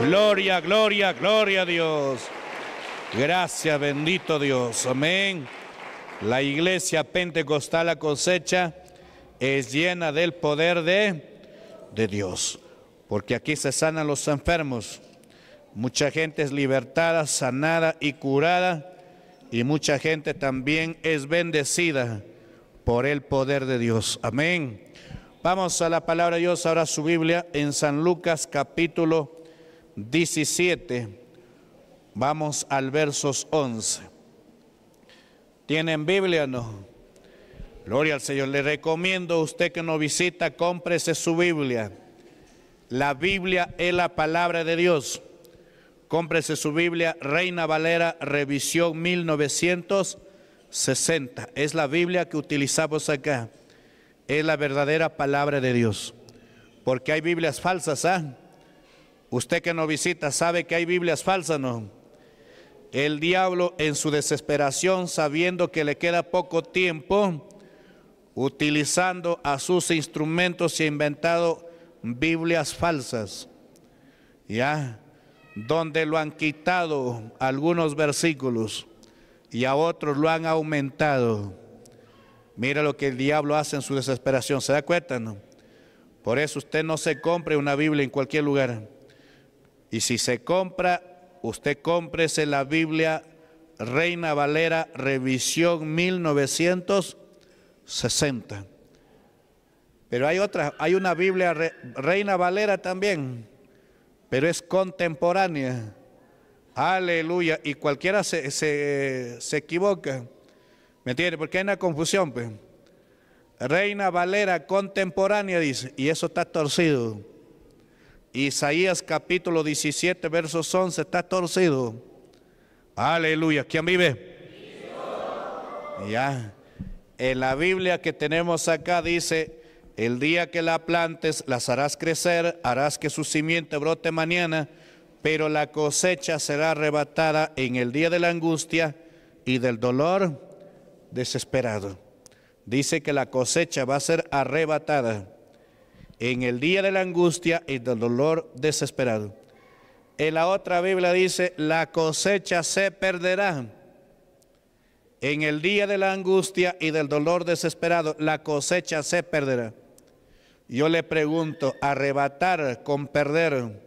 Gloria, gloria, gloria a Dios. Gracias, bendito Dios. Amén. La iglesia pentecostal, a cosecha, es llena del poder de, de Dios. Porque aquí se sanan los enfermos. Mucha gente es libertada, sanada y curada. Y mucha gente también es bendecida por el poder de Dios. Amén. Vamos a la palabra de Dios, ahora su Biblia en San Lucas capítulo 17, vamos al versos 11. ¿Tienen Biblia no? Gloria al Señor. Le recomiendo a usted que no visita, cómprese su Biblia. La Biblia es la palabra de Dios. Cómprese su Biblia, Reina Valera, revisión 1960. Es la Biblia que utilizamos acá. Es la verdadera palabra de Dios. Porque hay Biblias falsas, ¿ah? Usted que no visita sabe que hay Biblias falsas, ¿no? El diablo en su desesperación, sabiendo que le queda poco tiempo, utilizando a sus instrumentos se ha inventado Biblias falsas, ¿ya? Donde lo han quitado algunos versículos y a otros lo han aumentado. Mira lo que el diablo hace en su desesperación, ¿se da cuenta? No? Por eso usted no se compre una Biblia en cualquier lugar. Y si se compra, usted cómprese la Biblia Reina Valera, revisión 1960. Pero hay otra, hay una Biblia Reina Valera también, pero es contemporánea. Aleluya. Y cualquiera se, se, se equivoca. ¿Me entiende? Porque hay una confusión. Pues. Reina Valera contemporánea dice, y eso está torcido. Isaías capítulo 17, versos 11, está torcido. Aleluya. ¿Quién vive? Ya. En la Biblia que tenemos acá dice, el día que la plantes, las harás crecer, harás que su simiente brote mañana, pero la cosecha será arrebatada en el día de la angustia y del dolor desesperado. Dice que la cosecha va a ser arrebatada en el día de la angustia y del dolor desesperado. En la otra Biblia dice, la cosecha se perderá. En el día de la angustia y del dolor desesperado, la cosecha se perderá. Yo le pregunto, arrebatar con perder,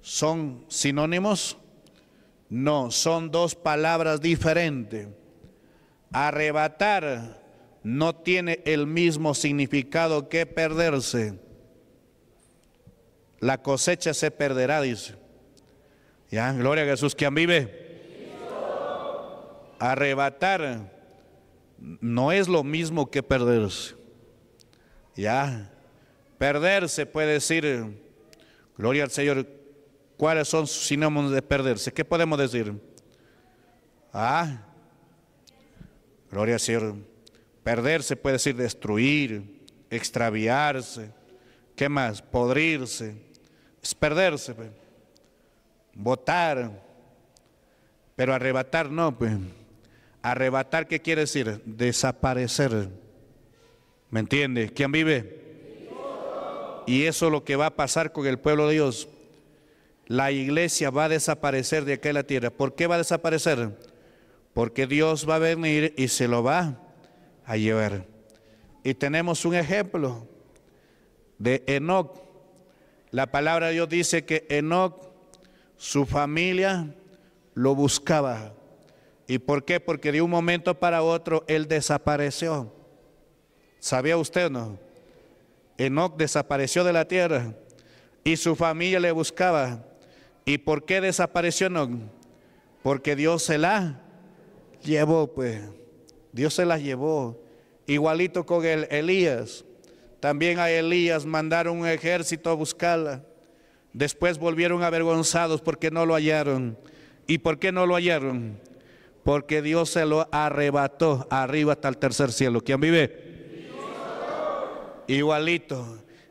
¿son sinónimos? No, son dos palabras diferentes. Arrebatar no tiene el mismo significado que perderse. La cosecha se perderá, dice. Ya, gloria a Jesús, quien vive. Arrebatar no es lo mismo que perderse. Ya, perderse puede decir, gloria al Señor, ¿cuáles son sus sinónimos de perderse? ¿Qué podemos decir? Ah, gloria al Señor Perderse puede decir destruir, extraviarse, ¿qué más? Podrirse, es perderse, pues, votar, pero arrebatar no, pues. Arrebatar, ¿qué quiere decir? Desaparecer. ¿Me entiende? ¿Quién vive? Y eso es lo que va a pasar con el pueblo de Dios. La iglesia va a desaparecer de aquella tierra. ¿Por qué va a desaparecer? Porque Dios va a venir y se lo va a Y tenemos un ejemplo de Enoch. La palabra de Dios dice que Enoch, su familia, lo buscaba. ¿Y por qué? Porque de un momento para otro él desapareció. ¿Sabía usted no? Enoch desapareció de la tierra y su familia le buscaba. ¿Y por qué desapareció Enoch? Porque Dios se la llevó, pues. Dios se las llevó. Igualito con el Elías. También a Elías mandaron un ejército a buscarla. Después volvieron avergonzados porque no lo hallaron. ¿Y por qué no lo hallaron? Porque Dios se lo arrebató arriba hasta el tercer cielo. ¿Quién vive? Igualito.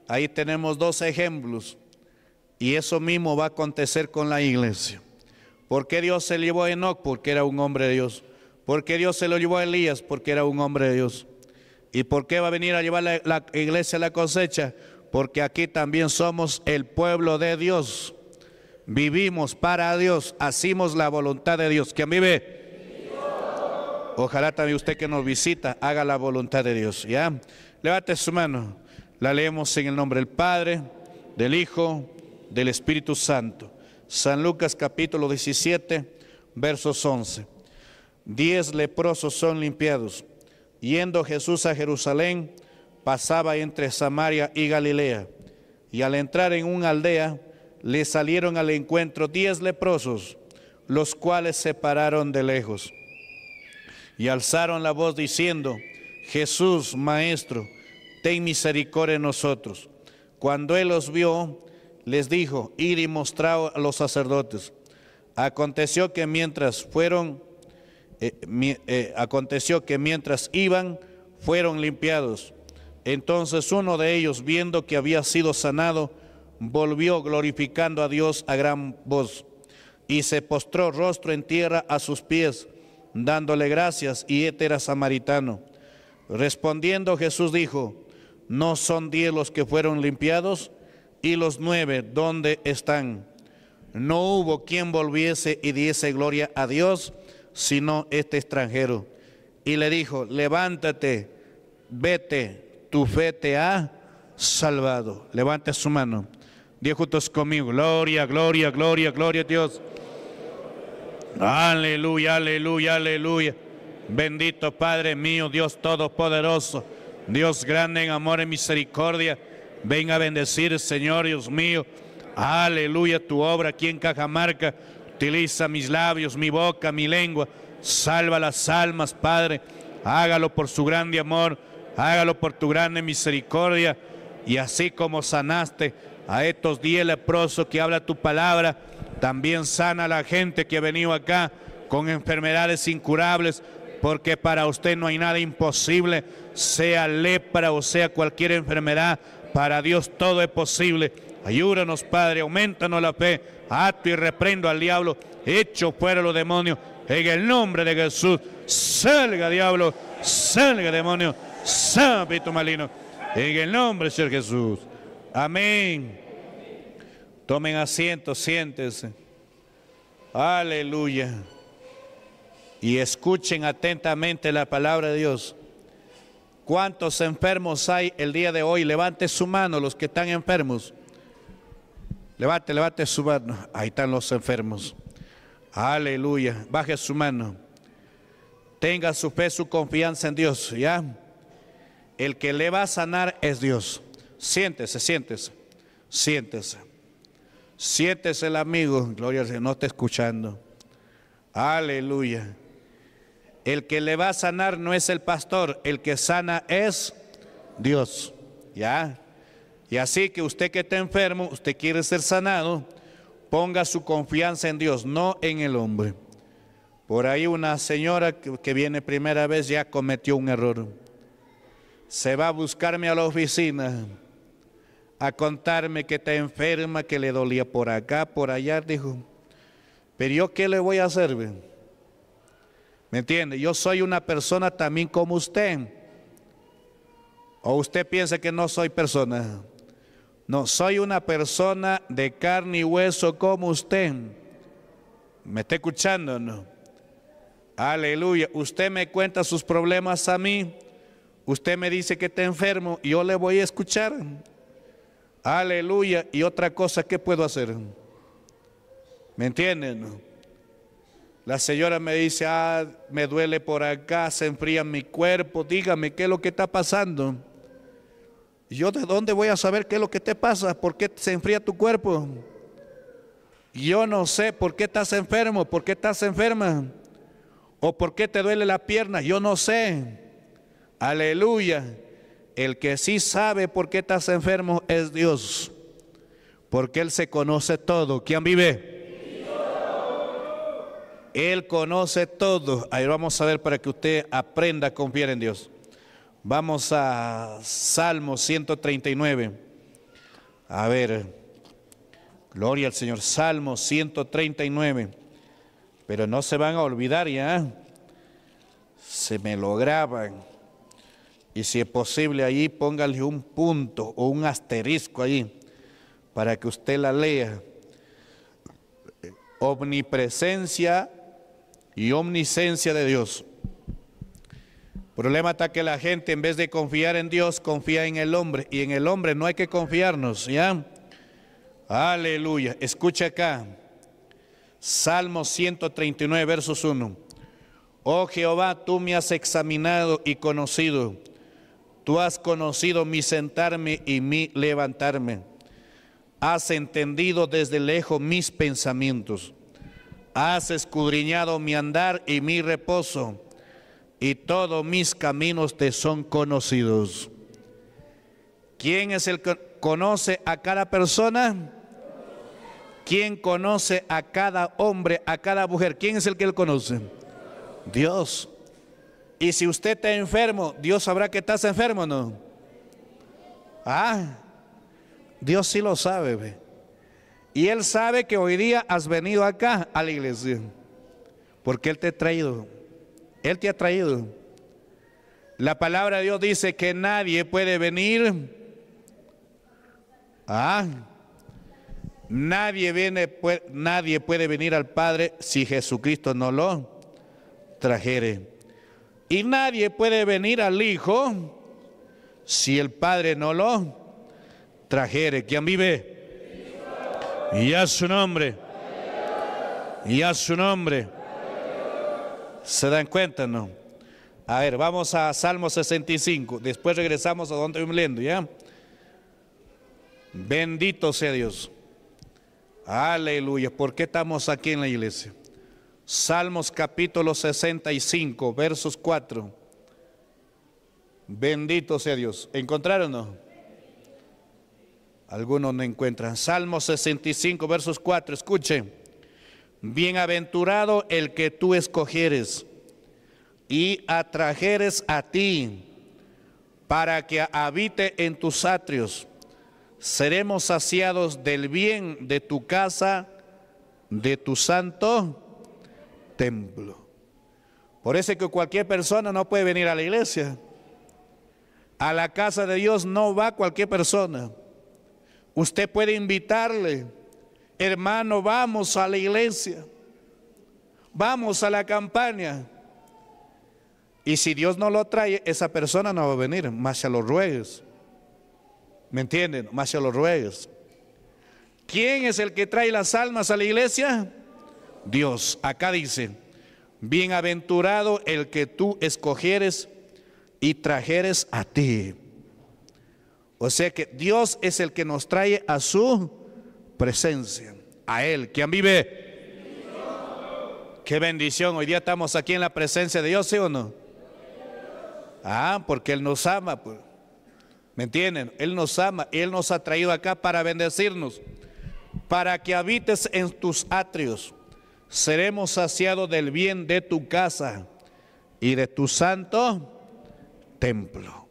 Ahí tenemos dos ejemplos. Y eso mismo va a acontecer con la iglesia. ¿Por qué Dios se llevó a Enoch? Porque era un hombre de Dios porque Dios se lo llevó a Elías? Porque era un hombre de Dios. ¿Y por qué va a venir a llevar la, iglesia a la cosecha? Porque aquí también somos el pueblo de Dios. Vivimos para Dios, hacemos la voluntad de Dios. ¿Quién vive? Ojalá también usted que nos visita haga la voluntad de Dios. ¿ya? Levante su mano. La leemos en el nombre del Padre, del Hijo, del Espíritu Santo. San Lucas capítulo 17, versos 11 diez leprosos son limpiados. Yendo Jesús a Jerusalén, pasaba entre Samaria y Galilea. Y al entrar en una aldea, le salieron al encuentro diez leprosos, los cuales se pararon de lejos. Y alzaron la voz diciendo, Jesús, Maestro, ten misericordia de nosotros. Cuando él los vio, les dijo, ir y mostrar a los sacerdotes. Aconteció que mientras fueron eh, eh, aconteció que mientras iban, fueron limpiados. Entonces uno de ellos, viendo que había sido sanado, volvió glorificando a Dios a gran voz y se postró rostro en tierra a sus pies, dándole gracias, y étera era samaritano. Respondiendo Jesús dijo, ¿no son diez los que fueron limpiados? ¿Y los nueve dónde están? No hubo quien volviese y diese gloria a Dios, sino este extranjero. Y le dijo, levántate, vete, tu fe te ha salvado. levanta su mano. Dios juntos conmigo. Gloria, gloria, gloria, gloria a Dios. Aleluya, aleluya, aleluya. Bendito Padre mío, Dios Todopoderoso, Dios grande en amor y misericordia. Venga a bendecir, Señor Dios mío. Aleluya, tu obra aquí en Cajamarca Utiliza mis labios, mi boca, mi lengua. Salva las almas, Padre. Hágalo por su grande amor. Hágalo por tu grande misericordia. Y así como sanaste a estos diez leprosos que habla tu palabra, también sana a la gente que ha venido acá con enfermedades incurables, porque para usted no hay nada imposible, sea lepra o sea cualquier enfermedad, para Dios todo es posible. Ayúdanos, Padre, aumentanos la fe. Ato y reprendo al diablo. Hecho fuera los demonios. En el nombre de Jesús. Salga, diablo. Salga, demonio. tu malino. En el nombre, Señor Jesús. Amén. Tomen asiento, siéntense. Aleluya. Y escuchen atentamente la palabra de Dios. ¿Cuántos enfermos hay el día de hoy? Levante su mano los que están enfermos. Levante, levante su mano. Ahí están los enfermos. Aleluya. Baje su mano. Tenga su fe, su confianza en Dios. ¿Ya? El que le va a sanar es Dios. Siéntese, siéntese. Siéntese. Siéntese el amigo. Gloria al Señor. No está escuchando. Aleluya. El que le va a sanar no es el pastor. El que sana es Dios. ¿Ya? Y así que usted que está enfermo, usted quiere ser sanado, ponga su confianza en Dios, no en el hombre. Por ahí una señora que viene primera vez ya cometió un error. Se va a buscarme a la oficina a contarme que está enferma, que le dolía por acá, por allá, dijo. Pero yo qué le voy a hacer? ¿Me entiende? Yo soy una persona también como usted. ¿O usted piensa que no soy persona? No, soy una persona de carne y hueso como usted. ¿Me está escuchando no? Aleluya. Usted me cuenta sus problemas a mí. Usted me dice que está enfermo y yo le voy a escuchar. Aleluya. Y otra cosa, que puedo hacer? ¿Me entienden? La señora me dice, ah, me duele por acá, se enfría mi cuerpo, dígame qué es lo que está pasando. Yo de dónde voy a saber qué es lo que te pasa, por qué se enfría tu cuerpo. Yo no sé por qué estás enfermo, por qué estás enferma, o por qué te duele la pierna, yo no sé. Aleluya. El que sí sabe por qué estás enfermo es Dios, porque Él se conoce todo. ¿Quién vive? Él conoce todo. Ahí vamos a ver para que usted aprenda a confiar en Dios. Vamos a Salmo 139. A ver, gloria al Señor, Salmo 139. Pero no se van a olvidar ya, se me lo graban. Y si es posible allí, póngale un punto o un asterisco allí para que usted la lea. Omnipresencia y omnisencia de Dios problema está que la gente en vez de confiar en Dios, confía en el hombre. Y en el hombre no hay que confiarnos, ¿ya? Aleluya. Escucha acá. Salmo 139, versos 1. Oh Jehová, tú me has examinado y conocido. Tú has conocido mi sentarme y mi levantarme. Has entendido desde lejos mis pensamientos. Has escudriñado mi andar y mi reposo y todos mis caminos te son conocidos. ¿Quién es el que conoce a cada persona? ¿Quién conoce a cada hombre, a cada mujer? ¿Quién es el que él conoce? Dios. Y si usted está enfermo, Dios sabrá que estás enfermo, ¿no? Ah, Dios sí lo sabe. Y Él sabe que hoy día has venido acá a la iglesia, porque Él te ha traído. Él te ha traído. La palabra de Dios dice que nadie puede venir. Ah, nadie, viene, puede, nadie puede venir al Padre si Jesucristo no lo trajere. Y nadie puede venir al Hijo si el Padre no lo trajere. ¿Quién vive? Y a su nombre. Y a su nombre. ¿Se dan cuenta, no? A ver, vamos a Salmo 65. Después regresamos a donde estoy leyendo, ¿ya? Bendito sea Dios. Aleluya. ¿Por qué estamos aquí en la iglesia? Salmos capítulo 65, versos 4. Bendito sea Dios. ¿Encontraron no? Algunos no encuentran. Salmo 65, versos 4. Escuchen. Bienaventurado el que tú escogieres y atrajeres a ti para que habite en tus atrios. Seremos saciados del bien de tu casa, de tu santo templo. Por eso que cualquier persona no puede venir a la iglesia. A la casa de Dios no va cualquier persona. Usted puede invitarle hermano, vamos a la iglesia, vamos a la campaña. Y si Dios no lo trae, esa persona no va a venir, más se lo ruegues. ¿Me entienden? Más se lo ruegues. ¿Quién es el que trae las almas a la iglesia? Dios. Acá dice, bienaventurado el que tú escogieres y trajeres a ti. O sea que Dios es el que nos trae a su presencia. A Él, quien vive. Qué bendición. Hoy día estamos aquí en la presencia de Dios, ¿sí o no? Ah, porque Él nos ama. Pues. ¿Me entienden? Él nos ama. y Él nos ha traído acá para bendecirnos. Para que habites en tus atrios. Seremos saciados del bien de tu casa y de tu santo templo.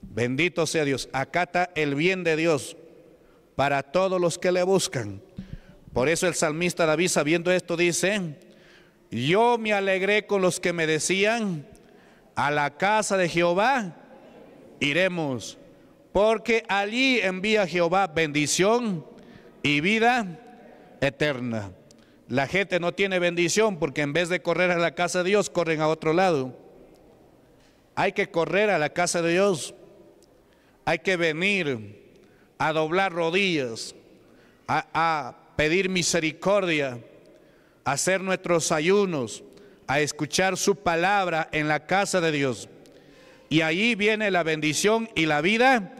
Bendito sea Dios. Acá está el bien de Dios para todos los que le buscan. Por eso el salmista David, sabiendo esto, dice, yo me alegré con los que me decían, a la casa de Jehová iremos, porque allí envía Jehová bendición y vida eterna. La gente no tiene bendición porque en vez de correr a la casa de Dios, corren a otro lado. Hay que correr a la casa de Dios. Hay que venir a doblar rodillas, a, pedir misericordia, a hacer nuestros ayunos, a escuchar su palabra en la casa de Dios. Y allí viene la bendición y la vida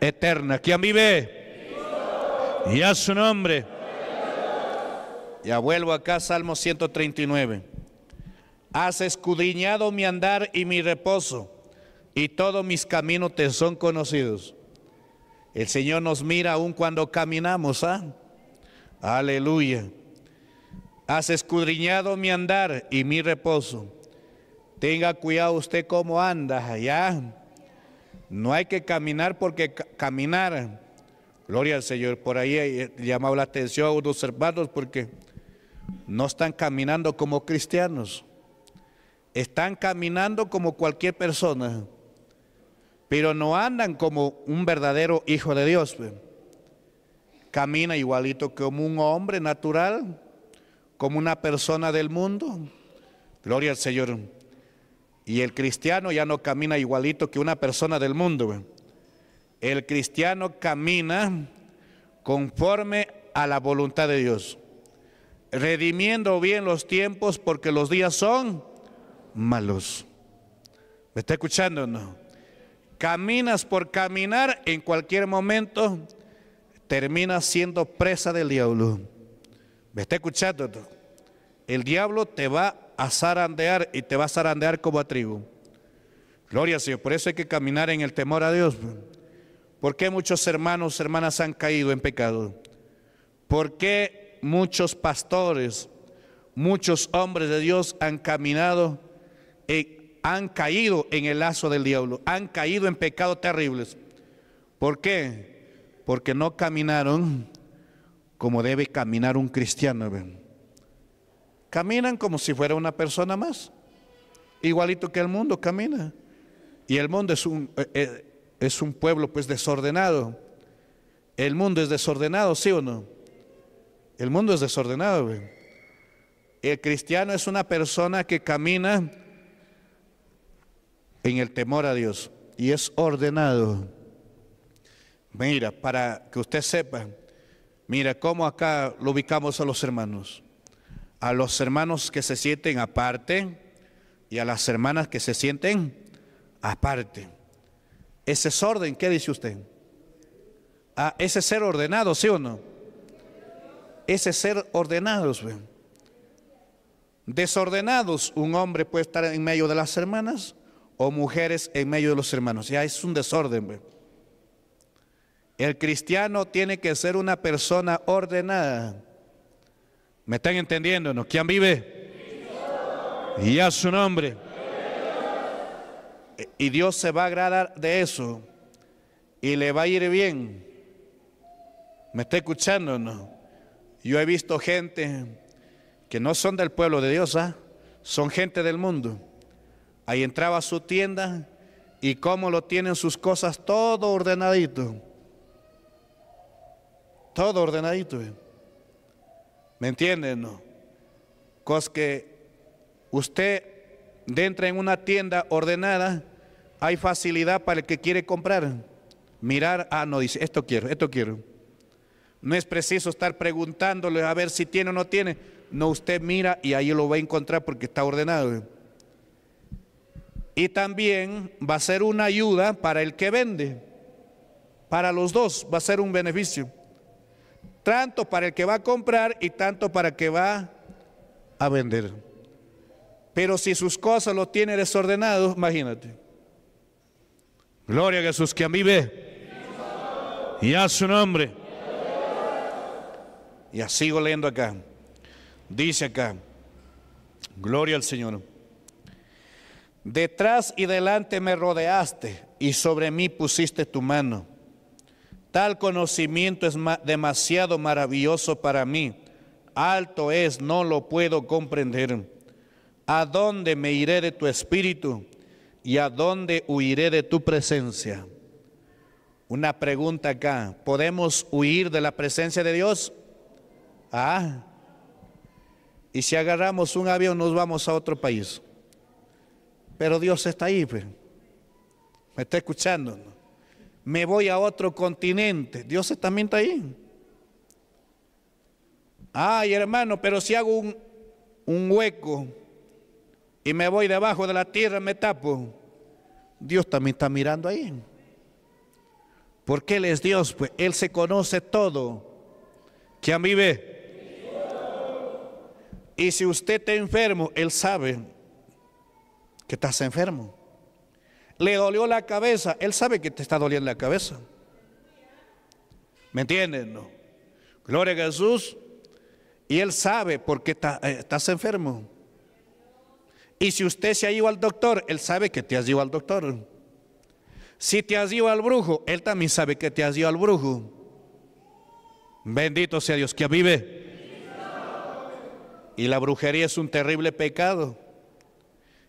eterna. ¿Quién vive? Y a su nombre. Ya vuelvo acá, Salmo 139. Has escudriñado mi andar y mi reposo, y todos mis caminos te son conocidos. El Señor nos mira aún cuando caminamos, ¿ah? Aleluya. Has escudriñado mi andar y mi reposo. Tenga cuidado usted cómo anda allá. No hay que caminar porque caminar. Gloria al Señor. Por ahí eh, llamado la atención a unos hermanos porque no están caminando como cristianos. Están caminando como cualquier persona pero no andan como un verdadero hijo de Dios. Camina igualito como un hombre natural, como una persona del mundo. Gloria al Señor. Y el cristiano ya no camina igualito que una persona del mundo. El cristiano camina conforme a la voluntad de Dios, redimiendo bien los tiempos porque los días son malos. ¿Me está escuchando o no? Caminas por caminar, en cualquier momento terminas siendo presa del diablo. ¿Me está escuchando? El diablo te va a zarandear y te va a zarandear como a tribu. Gloria a Dios, por eso hay que caminar en el temor a Dios. ¿Por qué muchos hermanos, hermanas han caído en pecado? ¿Por qué muchos pastores, muchos hombres de Dios han caminado en han caído en el lazo del diablo, han caído en pecados terribles. ¿Por qué? Porque no caminaron como debe caminar un cristiano. Caminan como si fuera una persona más, igualito que el mundo camina. Y el mundo es un, eh, eh, es un pueblo pues desordenado. El mundo es desordenado, ¿sí o no? El mundo es desordenado. El cristiano es una persona que camina en el temor a Dios y es ordenado. Mira, para que usted sepa, mira cómo acá lo ubicamos a los hermanos. A los hermanos que se sienten aparte y a las hermanas que se sienten aparte. Ese es orden, ¿qué dice usted? Ah, ese ser ordenado, ¿sí o no? Ese ser ordenados. Desordenados, un hombre puede estar en medio de las hermanas o mujeres en medio de los hermanos. Ya es un desorden. El cristiano tiene que ser una persona ordenada. ¿Me están entendiendo? No? ¿Quién vive? Y a su nombre. Y Dios se va a agradar de eso. Y le va a ir bien. ¿Me está escuchando? No? Yo he visto gente que no son del pueblo de Dios, ¿ah? son gente del mundo Ahí entraba a su tienda y cómo lo tienen sus cosas todo ordenadito. Todo ordenadito. Eh. ¿Me entienden? No? Cos que usted entra en una tienda ordenada, hay facilidad para el que quiere comprar. Mirar, ah, no, dice, esto quiero, esto quiero. No es preciso estar preguntándole a ver si tiene o no tiene. No, usted mira y ahí lo va a encontrar porque está ordenado. Eh y también va a ser una ayuda para el que vende. Para los dos va a ser un beneficio. Tanto para el que va a comprar y tanto para el que va a vender. Pero si sus cosas lo tiene desordenado, imagínate. Gloria a Jesús que a mí ve. Y a su nombre. Y sigo leyendo acá. Dice acá. Gloria al Señor. Detrás y delante me rodeaste y sobre mí pusiste tu mano. Tal conocimiento es demasiado maravilloso para mí. Alto es, no lo puedo comprender. ¿A dónde me iré de tu espíritu y a dónde huiré de tu presencia? Una pregunta acá. ¿Podemos huir de la presencia de Dios? Ah. Y si agarramos un avión nos vamos a otro país. Pero Dios está ahí, pues. me está escuchando. Me voy a otro continente. Dios también está ahí. Ay, hermano, pero si hago un, un hueco y me voy debajo de la tierra, me tapo. Dios también está mirando ahí. Porque Él es Dios, pues Él se conoce todo. ¿Quién vive? Y si usted está enfermo, Él sabe estás enfermo. Le dolió la cabeza, él sabe que te está doliendo la cabeza. ¿Me entienden? No? Gloria a Jesús. Y él sabe por qué eh, estás enfermo. Y si usted se ha ido al doctor, él sabe que te has ido al doctor. Si te has ido al brujo, él también sabe que te has ido al brujo. Bendito sea Dios que vive. Y la brujería es un terrible pecado.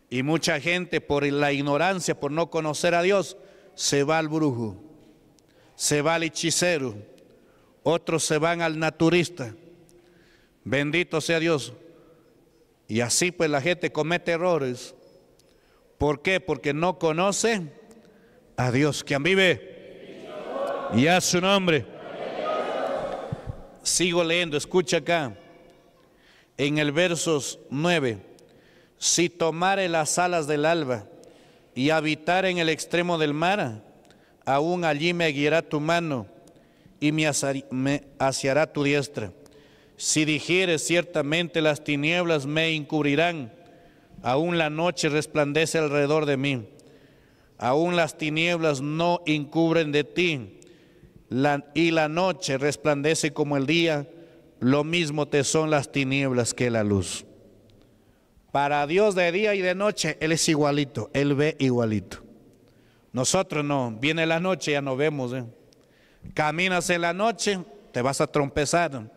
Y mucha gente por la ignorancia, por no conocer a Dios, se va al brujo, se va al hechicero, otros se van al naturista. Bendito sea Dios. Y así pues la gente comete errores. ¿Por qué? Porque no conoce a Dios, quien vive y a su nombre. Sigo leyendo, escucha acá, en el versos 9 si tomare las alas del alba y habitar en el extremo del mar, aún allí me guiará tu mano y me, asiará tu diestra. Si dijeres ciertamente las tinieblas me encubrirán, aún la noche resplandece alrededor de mí. Aún las tinieblas no encubren de ti, y la noche resplandece como el día, lo mismo te son las tinieblas que la luz. Para Dios de día y de noche, Él es igualito, Él ve igualito. Nosotros no, viene la noche, ya no vemos. ¿eh? Caminas en la noche, te vas a trompezar,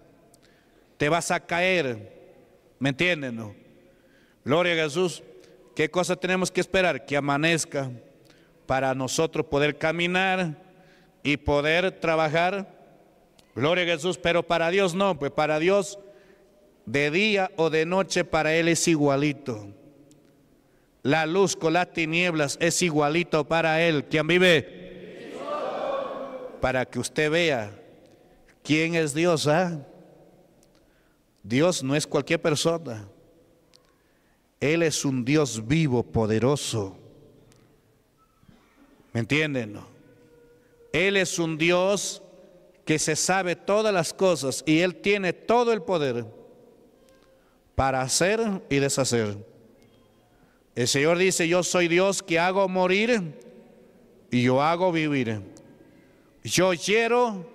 te vas a caer. ¿Me entienden? Gloria a Jesús. ¿Qué cosa tenemos que esperar? Que amanezca para nosotros poder caminar y poder trabajar. Gloria a Jesús, pero para Dios no, pues para Dios de día o de noche para Él es igualito. La luz con las tinieblas es igualito para Él. ¿Quién vive? Para que usted vea quién es Dios. ¿ah? Dios no es cualquier persona. Él es un Dios vivo, poderoso. ¿Me entienden? Él es un Dios que se sabe todas las cosas y Él tiene todo el poder para hacer y deshacer. El Señor dice, yo soy Dios que hago morir y yo hago vivir. Yo quiero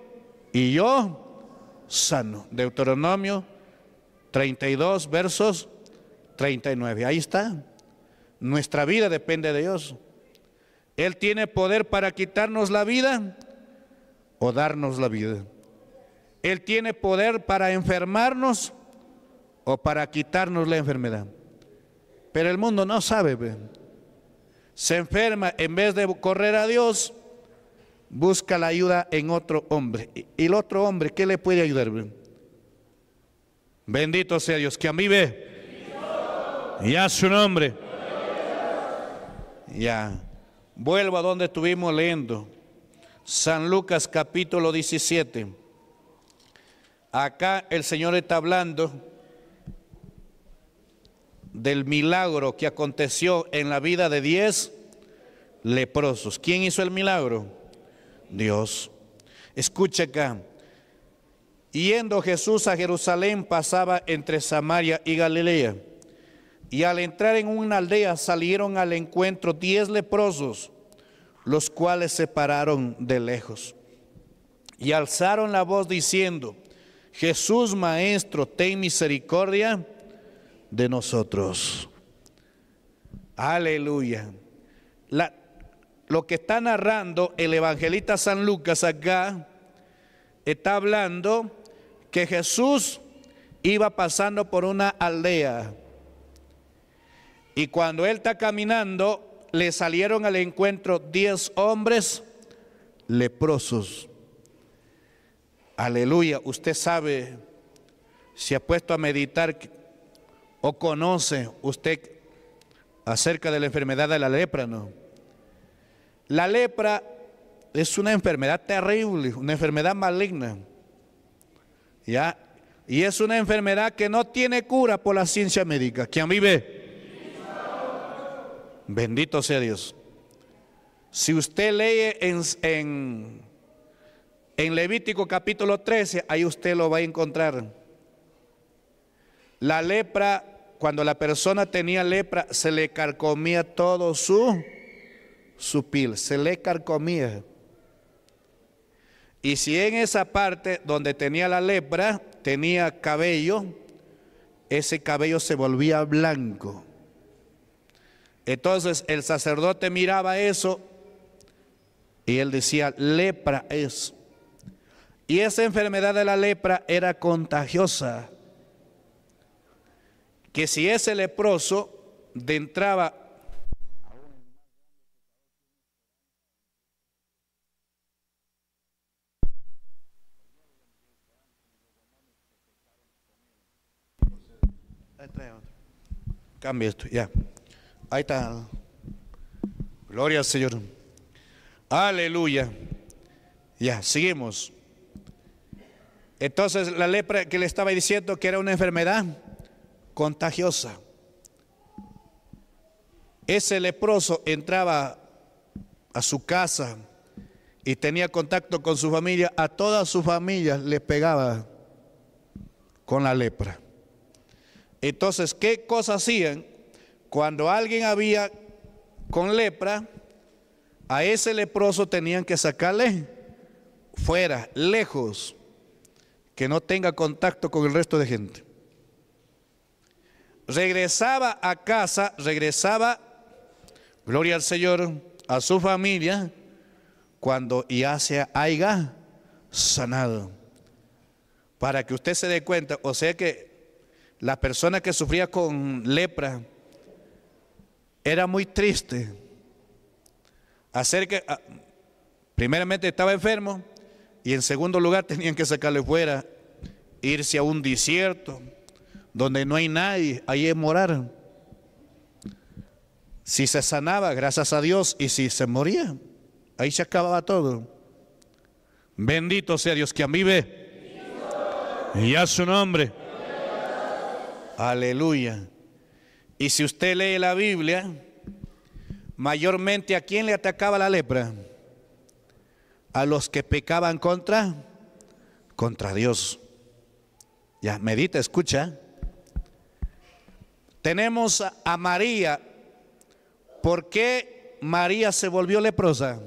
y yo sano. Deuteronomio 32, versos 39. Ahí está. Nuestra vida depende de Dios. Él tiene poder para quitarnos la vida o darnos la vida. Él tiene poder para enfermarnos o para quitarnos la enfermedad. Pero el mundo no sabe. Se enferma, en vez de correr a Dios, busca la ayuda en otro hombre. ¿Y el otro hombre qué le puede ayudar? Bendito sea Dios, que a mí ve. Y a su nombre. Ya. Vuelvo a donde estuvimos leyendo. San Lucas capítulo 17. Acá el Señor está hablando del milagro que aconteció en la vida de diez leprosos. ¿Quién hizo el milagro? Dios. Escucha acá. Yendo Jesús a Jerusalén pasaba entre Samaria y Galilea. Y al entrar en una aldea salieron al encuentro diez leprosos, los cuales se pararon de lejos. Y alzaron la voz diciendo, Jesús Maestro, ten misericordia de nosotros. Aleluya. lo que está narrando el evangelista San Lucas acá, está hablando que Jesús iba pasando por una aldea. Y cuando él está caminando, le salieron al encuentro diez hombres leprosos. Aleluya, usted sabe, se ha puesto a meditar o conoce usted acerca de la enfermedad de la lepra, ¿no? La lepra es una enfermedad terrible, una enfermedad maligna. ¿Ya? Y es una enfermedad que no tiene cura por la ciencia médica. ¿Quién vive? Bendito sea Dios. Si usted lee en, en, en, Levítico capítulo 13, ahí usted lo va a encontrar. La lepra cuando la persona tenía lepra, se le carcomía todo su, su piel, se le carcomía. Y si en esa parte donde tenía la lepra tenía cabello, ese cabello se volvía blanco. Entonces el sacerdote miraba eso y él decía, lepra es. Y esa enfermedad de la lepra era contagiosa que si ese leproso de entraba Cambia esto, ya. Ahí está. Gloria al Señor. Aleluya. Ya, seguimos. Entonces la lepra que le estaba diciendo que era una enfermedad, contagiosa. Ese leproso entraba a su casa y tenía contacto con su familia, a todas sus familias le pegaba con la lepra. Entonces, ¿qué cosa hacían? Cuando alguien había con lepra, a ese leproso tenían que sacarle fuera, lejos, que no tenga contacto con el resto de gente regresaba a casa, regresaba, gloria al Señor, a su familia, cuando ya se haya sanado. Para que usted se dé cuenta, o sea que la persona que sufría con lepra era muy triste. que, ah, primeramente estaba enfermo y en segundo lugar tenían que sacarle fuera, irse a un desierto donde no hay nadie, ahí es morar. Si se sanaba, gracias a Dios, y si se moría, ahí se acababa todo. Bendito sea Dios que vive. Y a su nombre. Aleluya. Y si usted lee la Biblia, mayormente a quién le atacaba la lepra? A los que pecaban contra contra Dios. Ya, medita, escucha. Tenemos a María. ¿Por qué María se volvió leprosa?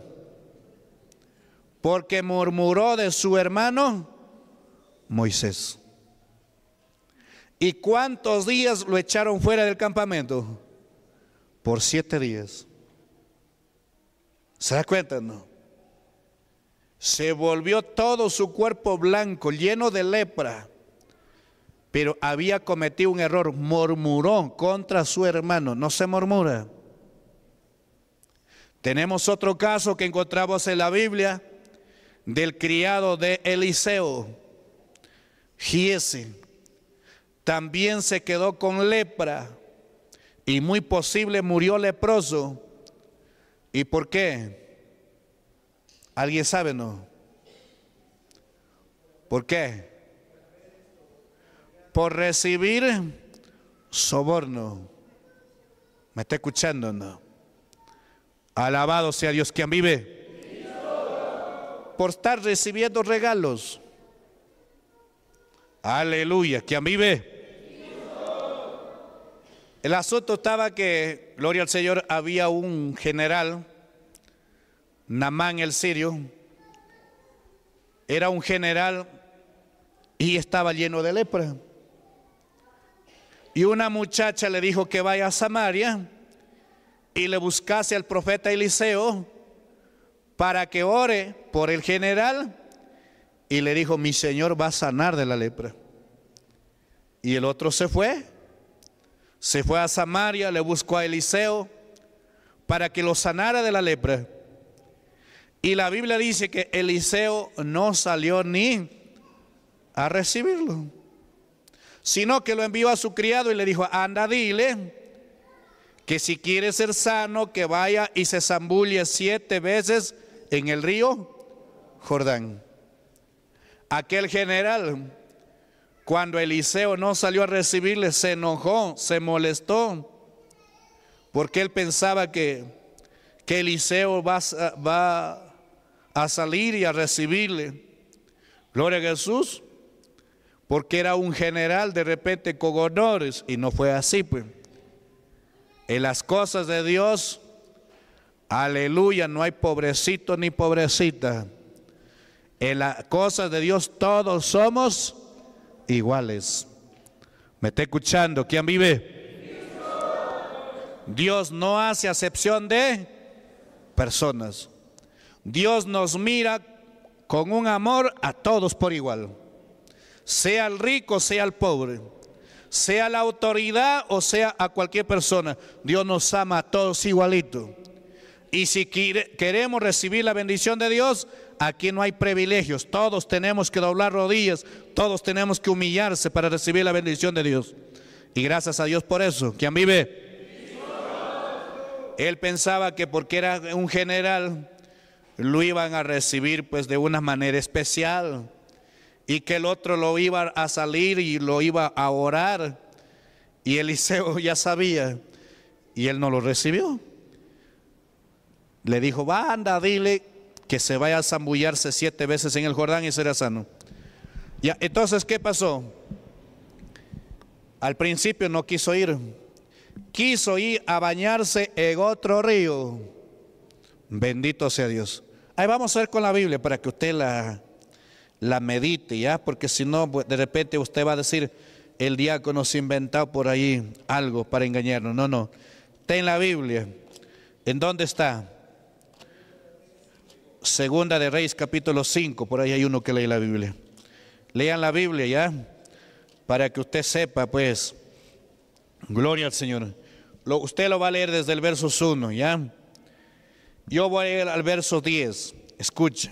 Porque murmuró de su hermano Moisés. ¿Y cuántos días lo echaron fuera del campamento? Por siete días. ¿Se da cuenta? No. Se volvió todo su cuerpo blanco, lleno de lepra pero había cometido un error, murmuró contra su hermano. No se murmura. Tenemos otro caso que encontramos en la Biblia del criado de Eliseo, Giese. También se quedó con lepra y muy posible murió leproso. ¿Y por qué? ¿Alguien sabe no? ¿Por qué? por recibir soborno. ¿Me está escuchando Alabado sea Dios quien vive. Por estar recibiendo regalos. Aleluya, quien vive. El asunto estaba que, gloria al Señor, había un general, Namán el sirio, era un general y estaba lleno de lepra. Y una muchacha le dijo que vaya a Samaria y le buscase al profeta Eliseo para que ore por el general. Y le dijo, mi Señor va a sanar de la lepra. Y el otro se fue. Se fue a Samaria, le buscó a Eliseo para que lo sanara de la lepra. Y la Biblia dice que Eliseo no salió ni a recibirlo sino que lo envió a su criado y le dijo, anda, dile que si quiere ser sano, que vaya y se zambulle siete veces en el río Jordán. Aquel general, cuando Eliseo no salió a recibirle, se enojó, se molestó, porque él pensaba que, que Eliseo va, va a salir y a recibirle. Gloria a Jesús porque era un general de repente con honores y no fue así. Pues. En las cosas de Dios, aleluya, no hay pobrecito ni pobrecita. En las cosas de Dios todos somos iguales. ¿Me está escuchando? ¿Quién vive? Dios no hace acepción de personas. Dios nos mira con un amor a todos por igual sea el rico, sea el pobre, sea la autoridad o sea a cualquier persona. Dios nos ama a todos igualito. Y si queremos recibir la bendición de Dios, aquí no hay privilegios. Todos tenemos que doblar rodillas, todos tenemos que humillarse para recibir la bendición de Dios. Y gracias a Dios por eso. ¿Quién vive? Él pensaba que porque era un general, lo iban a recibir pues de una manera especial y que el otro lo iba a salir y lo iba a orar. Y Eliseo ya sabía y él no lo recibió. Le dijo, va, anda, dile que se vaya a zambullarse siete veces en el Jordán y será sano. Ya, entonces, ¿qué pasó? Al principio no quiso ir. Quiso ir a bañarse en otro río. Bendito sea Dios. Ahí vamos a ver con la Biblia para que usted la, la medite, ¿ya? Porque si no, de repente usted va a decir, el diácono se inventó por ahí algo para engañarnos. No, no. Está en la Biblia. ¿En dónde está? Segunda de Reyes capítulo 5, por ahí hay uno que lee la Biblia. Lean la Biblia, ¿ya? Para que usted sepa, pues, gloria al Señor. usted lo va a leer desde el verso 1, ¿ya? Yo voy a al verso 10. Escuche.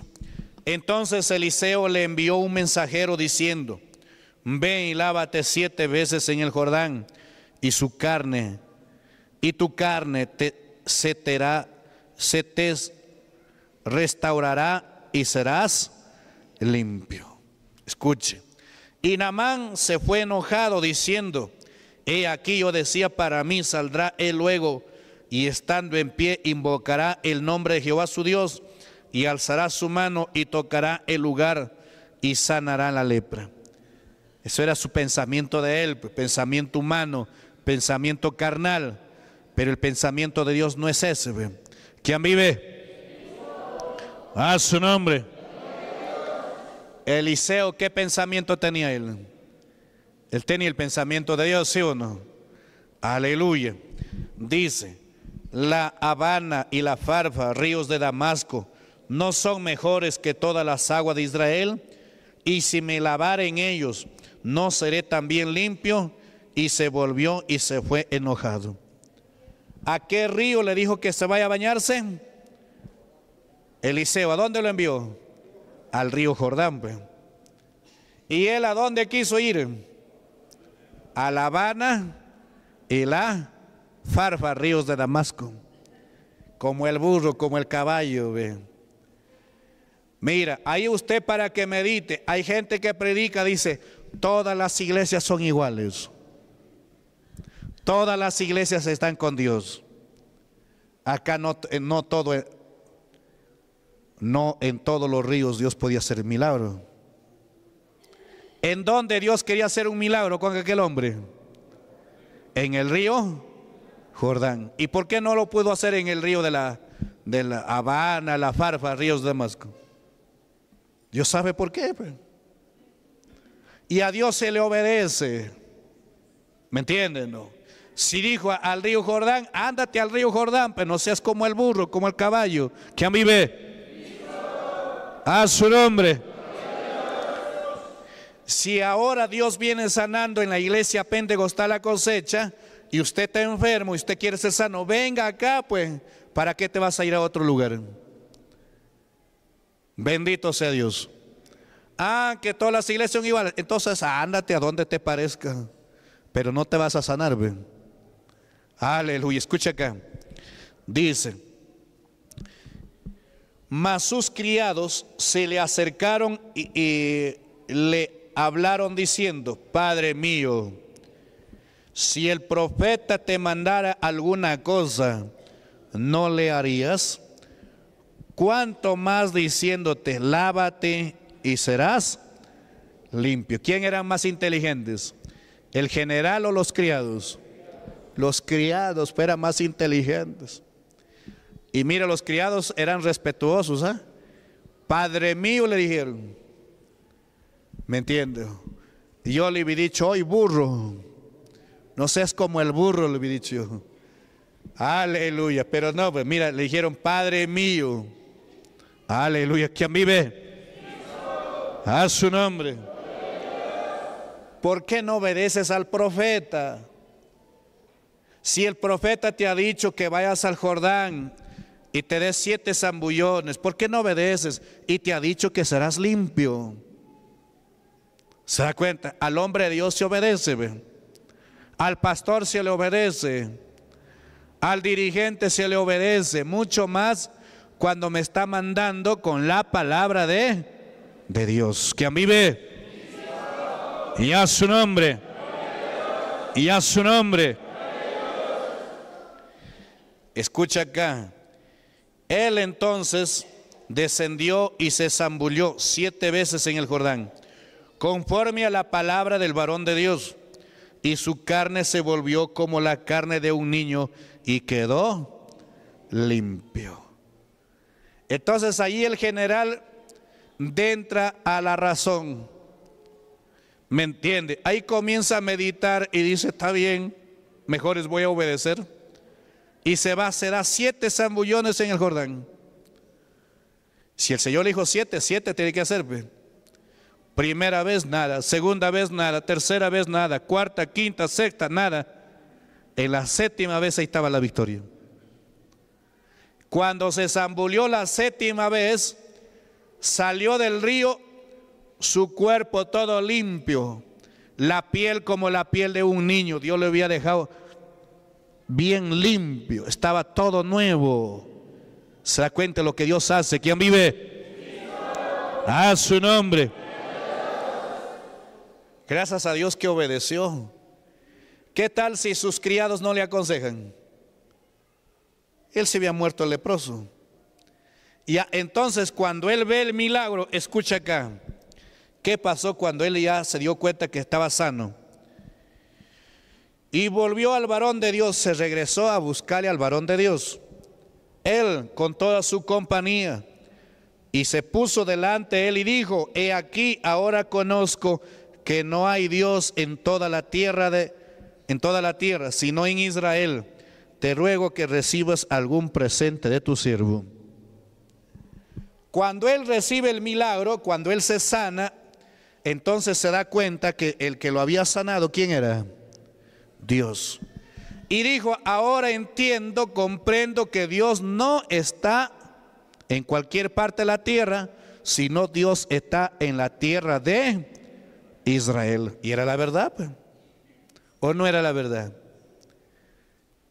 Entonces Eliseo le envió un mensajero diciendo, ven y lávate siete veces en el Jordán y su carne, y tu carne te, se, se te restaurará y serás limpio. Escuche. Y Namán se fue enojado diciendo, he aquí yo decía para mí saldrá él luego y estando en pie invocará el nombre de Jehová su Dios y alzará su mano y tocará el lugar y sanará la lepra. Eso era su pensamiento de él, pensamiento humano, pensamiento carnal, pero el pensamiento de Dios no es ese. ¿Quién vive? A su nombre. Eliseo, ¿qué pensamiento tenía él? Él tenía el pensamiento de Dios, ¿sí o no? Aleluya. Dice, la Habana y la Farfa, ríos de Damasco, ¿No son mejores que todas las aguas de Israel? Y si me lavaren en ellos, ¿no seré también limpio? Y se volvió y se fue enojado. ¿A qué río le dijo que se vaya a bañarse? Eliseo, ¿a dónde lo envió? Al río Jordán. Pues. ¿Y él a dónde quiso ir? A La Habana y la Farfa, ríos de Damasco. Como el burro, como el caballo. Mira, ahí usted para que medite, hay gente que predica, dice, todas las iglesias son iguales. Todas las iglesias están con Dios. Acá no, eh, no todo, e-". no en todos los ríos Dios podía hacer milagro. ¿En dónde Dios quería hacer un milagro con aquel hombre? En el río Jordán. ¿Y por qué no lo pudo hacer en el río de la, de la Habana, la Farfa, ríos de Damasco? Dios sabe por qué. Pues. Y a Dios se le obedece. ¿Me entienden? No? Si dijo al río Jordán, ándate al río Jordán, pero pues no seas como el burro, como el caballo, que vive? A su nombre. Si ahora Dios viene sanando en la iglesia pentecostal la cosecha y usted está enfermo y usted quiere ser sano, venga acá pues, ¿para qué te vas a ir a otro lugar? Bendito sea Dios. Ah, que todas las iglesias son iguales. Entonces ándate a donde te parezca. Pero no te vas a sanar, Aleluya. Escucha acá. Dice. Mas sus criados se le acercaron y le hablaron diciendo, Padre mío, si el profeta te mandara alguna cosa, ¿no le harías? cuanto más diciéndote, lávate y serás limpio. ¿Quién eran más inteligentes? ¿El general o los criados? Los criados eran más inteligentes. Y mira, los criados eran respetuosos. ¿ah? Padre mío, le dijeron. ¿Me entiendes? Yo le había dicho, hoy burro, no seas como el burro, le había dicho. Aleluya. Pero no, pues mira, le dijeron, Padre mío. Aleluya, ¿quién vive? A su nombre. ¿Por qué no obedeces al profeta? Si el profeta te ha dicho que vayas al Jordán y te des siete zambullones, ¿por qué no obedeces? Y te ha dicho que serás limpio. ¿Se da cuenta? Al hombre de Dios se obedece, al pastor se le obedece, al dirigente se le obedece, mucho más cuando me está mandando con la palabra de, de Dios. mí ve. y a su nombre, y a su nombre. Escucha acá. Él entonces descendió y se zambulló siete veces en el Jordán, conforme a la palabra del varón de Dios. Y su carne se volvió como la carne de un niño y quedó limpio. Entonces ahí el general entra a la razón. ¿Me entiende? Ahí comienza a meditar y dice, está bien, mejor les voy a obedecer. Y se va, se da siete zambullones en el Jordán. Si el Señor le dijo siete, siete tiene que hacer. Pues. Primera vez nada, segunda vez nada, tercera vez nada, cuarta, quinta, sexta, nada. En la séptima vez ahí estaba la victoria. Cuando se zambulió la séptima vez, salió del río su cuerpo todo limpio, la piel como la piel de un niño. Dios le había dejado bien limpio, estaba todo nuevo. Se da cuenta lo que Dios hace. ¿Quién vive? A su nombre. Gracias a Dios que obedeció. ¿Qué tal si sus criados no le aconsejan? él se había muerto el leproso. Y entonces cuando él ve el milagro, escucha acá, ¿qué pasó cuando él ya se dio cuenta que estaba sano? Y volvió al varón de Dios, se regresó a buscarle al varón de Dios, él con toda su compañía, y se puso delante de él y dijo, he aquí, ahora conozco que no hay Dios en toda la tierra de en toda la tierra, sino en Israel te ruego que recibas algún presente de tu siervo. Cuando él recibe el milagro, cuando él se sana, entonces se da cuenta que el que lo había sanado, ¿quién era? Dios. Y dijo, ahora entiendo, comprendo que Dios no está en cualquier parte de la tierra, sino Dios está en la tierra de Israel. Y era la verdad, pues. ¿o no era la verdad?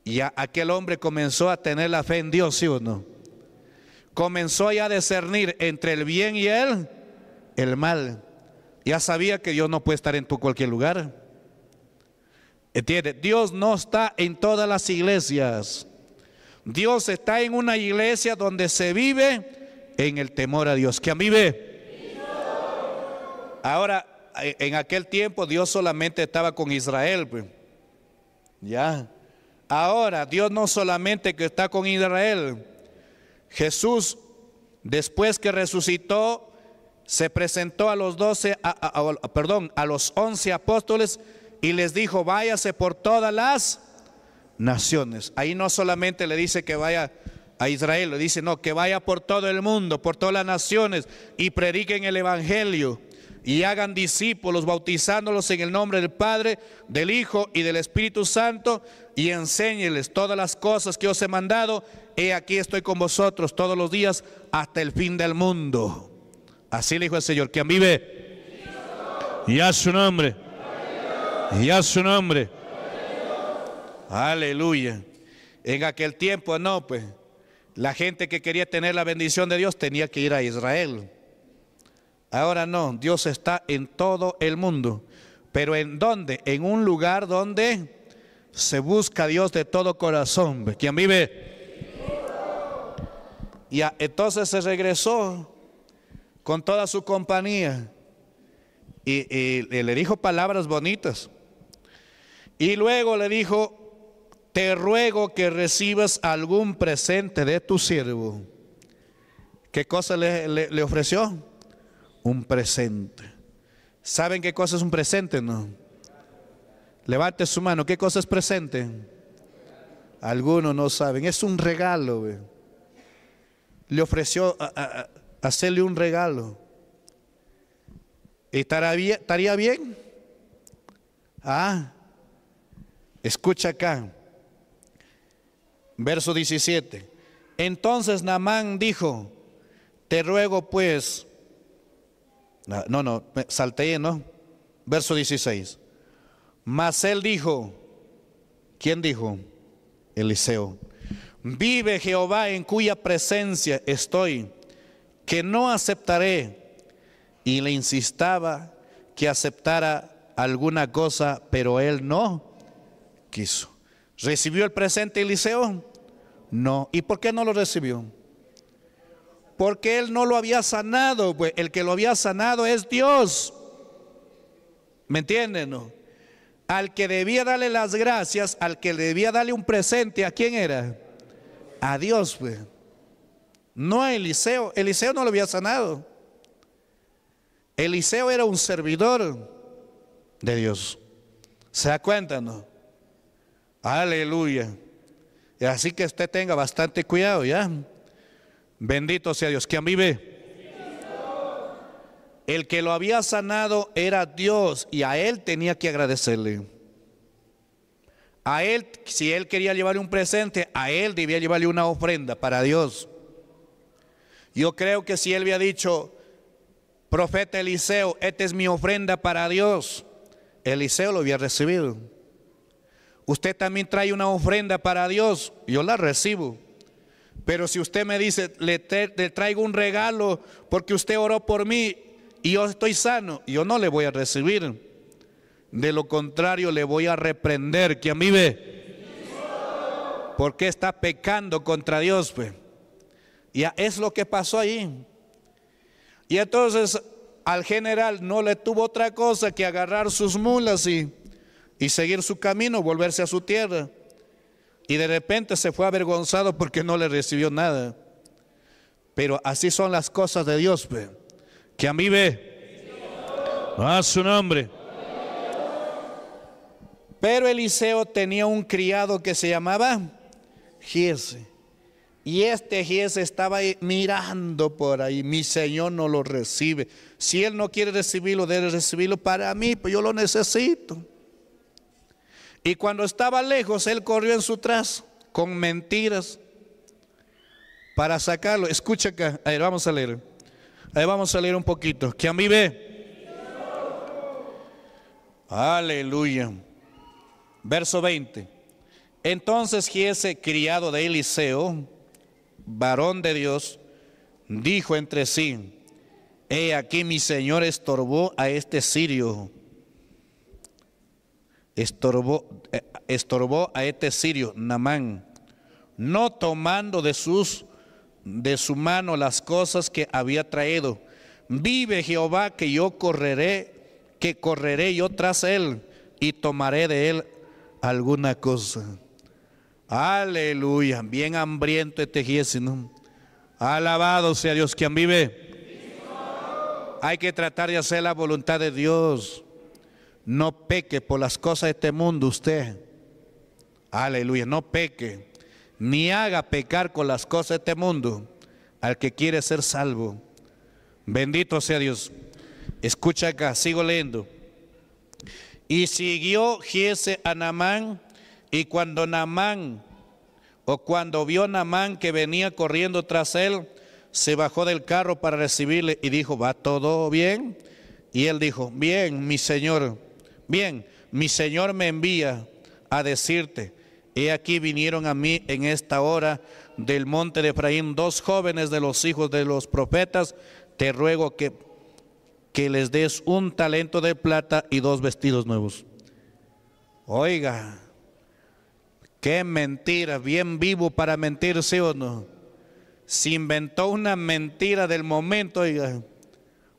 Ya aquel hombre comenzó a tener la fe en Dios, ¿sí o no? Comenzó ya a discernir entre el bien y el, el mal. Ya sabía que Dios no puede estar en tu cualquier lugar. ¿Entiende? Dios no está en todas las iglesias. Dios está en una iglesia donde se vive en el temor a Dios. ¿Quién vive? Ahora, en aquel tiempo Dios solamente estaba con Israel. Pues. Ya. Ahora, Dios no solamente que está con Israel, Jesús, después que resucitó, se presentó a los doce, perdón, a los once apóstoles y les dijo, váyase por todas las naciones. Ahí no solamente le dice que vaya a Israel, le dice, no, que vaya por todo el mundo, por todas las naciones y prediquen el Evangelio y hagan discípulos bautizándolos en el nombre del Padre, del Hijo y del Espíritu Santo y enséñeles todas las cosas que os he mandado. He aquí estoy con vosotros todos los días hasta el fin del mundo. Así le dijo el Señor, ¿Quién vive y a su nombre, y a su nombre. Aleluya. En aquel tiempo, no, pues, la gente que quería tener la bendición de Dios tenía que ir a Israel. Ahora no, Dios está en todo el mundo. Pero ¿en dónde? En un lugar donde se busca a Dios de todo corazón. ¿Quién vive? y entonces se regresó con toda su compañía y, le dijo palabras bonitas. Y luego le dijo, te ruego que recibas algún presente de tu siervo. ¿Qué cosa le, le, le ofreció? Un presente. ¿Saben qué cosa es un presente? No. Levante su mano. ¿Qué cosa es presente? Algunos no saben. Es un regalo. Le ofreció hacerle un regalo. ¿Estaría bien? Ah, escucha acá. Verso 17. Entonces Naamán dijo, te ruego pues no, no, salteé, ¿no? Verso 16. Mas él dijo, ¿quién dijo? Eliseo, vive Jehová en cuya presencia estoy, que no aceptaré. Y le insistaba que aceptara alguna cosa, pero él no quiso. ¿Recibió el presente Eliseo? No. ¿Y por qué no lo recibió? porque él no lo había sanado, pues el que lo había sanado es Dios. ¿Me entienden? Al que debía darle las gracias, al que debía darle un presente, ¿a quién era? A Dios, pues. No a Eliseo. Eliseo no lo había sanado. Eliseo era un servidor de Dios. ¿Se da cuenta, no? Aleluya. Así que usted tenga bastante cuidado, ¿ya? Bendito sea Dios. ¿Quién vive? El que lo había sanado era Dios y a él tenía que agradecerle. A él, si él quería llevarle un presente, a él debía llevarle una ofrenda para Dios. Yo creo que si él había dicho, profeta Eliseo, esta es mi ofrenda para Dios, Eliseo lo había recibido. Usted también trae una ofrenda para Dios, yo la recibo. Pero si usted me dice, le, traigo un regalo porque usted oró por mí y yo estoy sano, yo no le voy a recibir. De lo contrario, le voy a reprender que a mí ve. Porque está pecando contra Dios, pues. Ya es lo que pasó ahí. Y entonces al general no le tuvo otra cosa que agarrar sus mulas y, y seguir su camino, volverse a su tierra. Y de repente se fue avergonzado porque no le recibió nada. Pero así son las cosas de Dios, ve. Que a mí ve. A su nombre. Pero Eliseo tenía un criado que se llamaba Giese. Y este Giese estaba mirando por ahí. Mi Señor no lo recibe. Si Él no quiere recibirlo, debe recibirlo para mí. Pues yo lo necesito. Y cuando estaba lejos, él corrió en su tras con mentiras para sacarlo. Escucha acá, a vamos a leer. Ahí vamos a leer un poquito. Que a mí ve. Aleluya. Verso 20. Entonces ese criado de Eliseo, varón de Dios, dijo entre sí, he aquí mi señor estorbó a este sirio estorbó, eh, estorbó a este sirio, Namán, no tomando de, sus, de su mano las cosas que había traído. Vive Jehová que yo correré, que correré yo tras él y tomaré de él alguna cosa. Aleluya, bien hambriento este Giesino. Alabado sea Dios quien vive. Hay que tratar de hacer la voluntad de Dios. No peque por las cosas de este mundo usted. Aleluya, no peque. Ni haga pecar con las cosas de este mundo al que quiere ser salvo. Bendito sea Dios. Escucha acá, sigo leyendo. Y siguió Giese a Namán, y cuando Namán, o cuando vio Namán que venía corriendo tras él, se bajó del carro para recibirle y dijo, ¿va todo bien? Y él dijo, bien, mi señor. Bien, mi Señor me envía a decirte, he aquí vinieron a mí en esta hora del monte de Efraín dos jóvenes de los hijos de los profetas, te ruego que, que les des un talento de plata y dos vestidos nuevos. Oiga, qué mentira, bien vivo para mentir, o no. Se inventó una mentira del momento, oiga.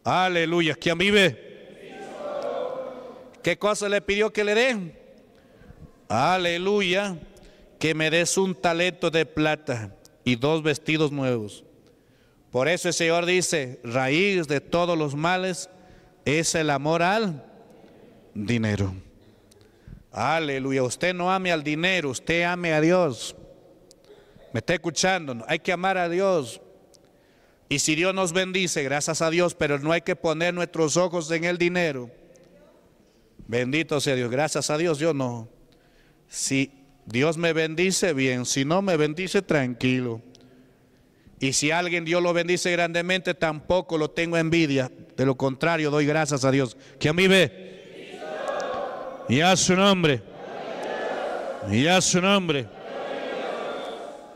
Aleluya, ¿quién vive? ¿Qué cosa le pidió que le dé? Aleluya, que me des un talento de plata y dos vestidos nuevos. Por eso el Señor dice, raíz de todos los males es el amor al dinero. Aleluya, usted no ame al dinero, usted ame a Dios. ¿Me está escuchando? Hay que amar a Dios. Y si Dios nos bendice, gracias a Dios, pero no hay que poner nuestros ojos en el dinero. Bendito sea Dios. Gracias a Dios yo no. Si Dios me bendice, bien. Si no me bendice, tranquilo. Y si alguien Dios lo bendice grandemente, tampoco lo tengo envidia. De lo contrario, doy gracias a Dios. Que a mí ve. Y a su nombre. Y a su nombre.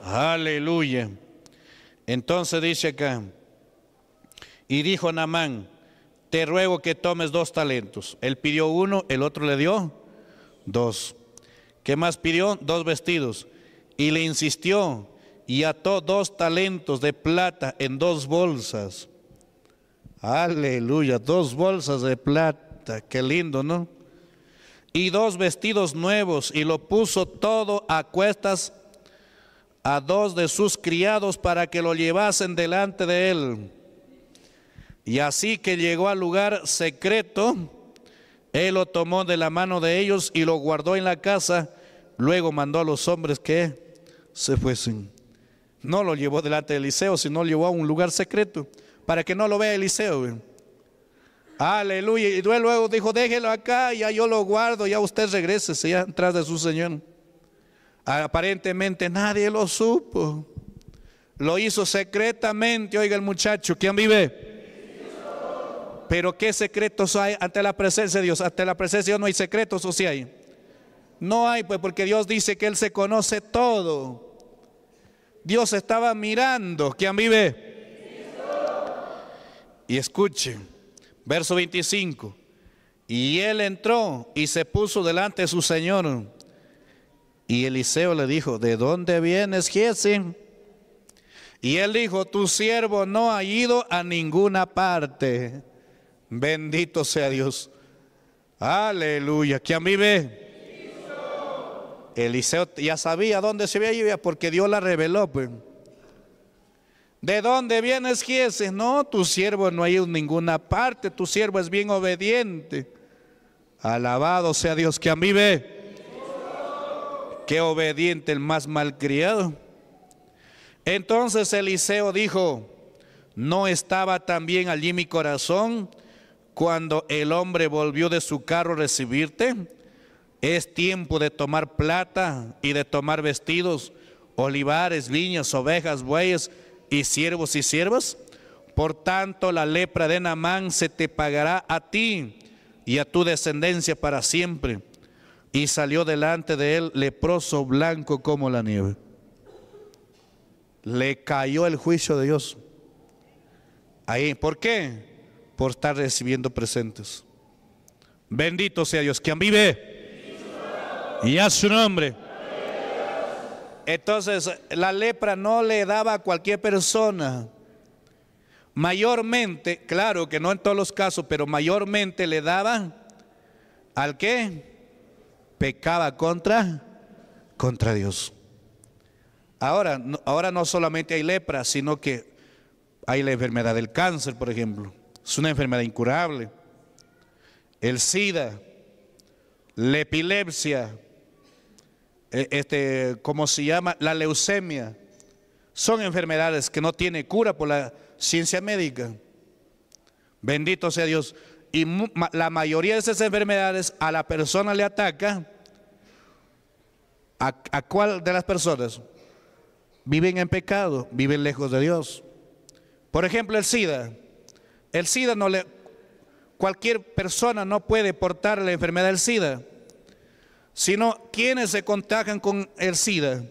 Aleluya. Entonces dice acá. Y dijo Namán te ruego que tomes dos talentos. Él pidió uno, el otro le dio dos. ¿Qué más pidió? Dos vestidos. Y le insistió y ató dos talentos de plata en dos bolsas. Aleluya, dos bolsas de plata. Qué lindo, ¿no? Y dos vestidos nuevos y lo puso todo a cuestas a dos de sus criados para que lo llevasen delante de él. Y así que llegó al lugar secreto, él lo tomó de la mano de ellos y lo guardó en la casa. Luego mandó a los hombres que se fuesen. No lo llevó delante de Eliseo, sino lo llevó a un lugar secreto para que no lo vea Eliseo. Aleluya. Y luego dijo, déjelo acá, ya yo lo guardo, ya usted regrese, ya atrás de su Señor. Aparentemente nadie lo supo. Lo hizo secretamente, oiga el muchacho, ¿quién vive? Pero ¿qué secretos hay ante la presencia de Dios? Ante la presencia de Dios no hay secretos, ¿o sí hay? No hay, pues porque Dios dice que Él se conoce todo. Dios estaba mirando. ¿Quién vive? Y escuchen, verso 25. Y él entró y se puso delante de su señor. Y Eliseo le dijo, ¿de dónde vienes, Jesse? Y él dijo, tu siervo no ha ido a ninguna parte. Bendito sea Dios. Aleluya. ¿Quién vive? ve. Eliseo ya sabía dónde se veía porque Dios la reveló. Pues. ¿De dónde vienes, Gieses? No, tu siervo no ha ido ninguna parte. Tu siervo es bien obediente. Alabado sea Dios que a mí ve. Qué obediente el más malcriado. Entonces Eliseo dijo, ¿no estaba también allí mi corazón cuando el hombre volvió de su carro a recibirte? Es tiempo de tomar plata y de tomar vestidos, olivares, viñas, ovejas, bueyes y siervos y siervas. Por tanto, la lepra de Namán se te pagará a ti y a tu descendencia para siempre. Y salió delante de él leproso blanco como la nieve. Le cayó el juicio de Dios. Ahí, ¿por qué? por estar recibiendo presentes. Bendito sea Dios, quien vive y a su nombre. Entonces la lepra no le daba a cualquier persona. Mayormente, claro que no en todos los casos, pero mayormente le daba al que pecaba contra contra Dios. Ahora, ahora no solamente hay lepra, sino que hay la enfermedad del cáncer, por ejemplo. Es una enfermedad incurable. El SIDA, la epilepsia, eh, este, ¿cómo se llama? La leucemia. Son enfermedades que no tiene cura por la ciencia médica. Bendito sea Dios. Y la mayoría de esas enfermedades a la persona le ataca. ¿A, a cuál de las personas? Viven en pecado, viven lejos de Dios. Por ejemplo, el SIDA. El SIDA no le... Cualquier persona no puede portar la enfermedad del SIDA, sino quienes se contagian con el SIDA,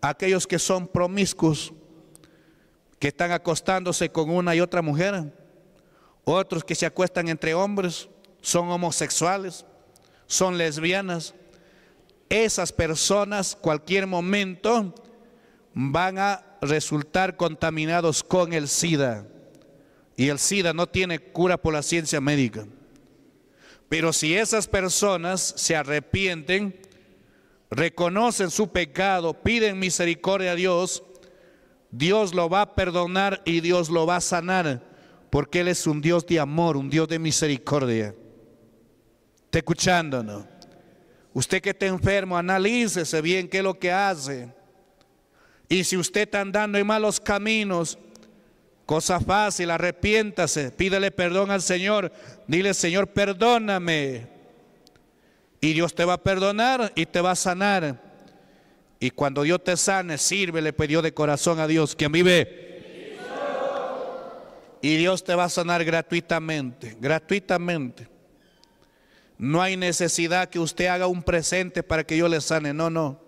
aquellos que son promiscuos, que están acostándose con una y otra mujer, otros que se acuestan entre hombres, son homosexuales, son lesbianas. Esas personas cualquier momento van a resultar contaminados con el SIDA y el SIDA no tiene cura por la ciencia médica. Pero si esas personas se arrepienten, reconocen su pecado, piden misericordia a Dios, Dios lo va a perdonar y Dios lo va a sanar, porque Él es un Dios de amor, un Dios de misericordia. ¿Está escuchando, Usted que está enfermo, analícese bien qué es lo que hace. Y si usted está andando en malos caminos, Cosa fácil, arrepiéntase, pídele perdón al Señor, dile Señor, perdóname. Y Dios te va a perdonar y te va a sanar. Y cuando Dios te sane, sirve, le de corazón a Dios, quien vive. Y Dios te va a sanar gratuitamente, gratuitamente. No hay necesidad que usted haga un presente para que yo le sane, no, no.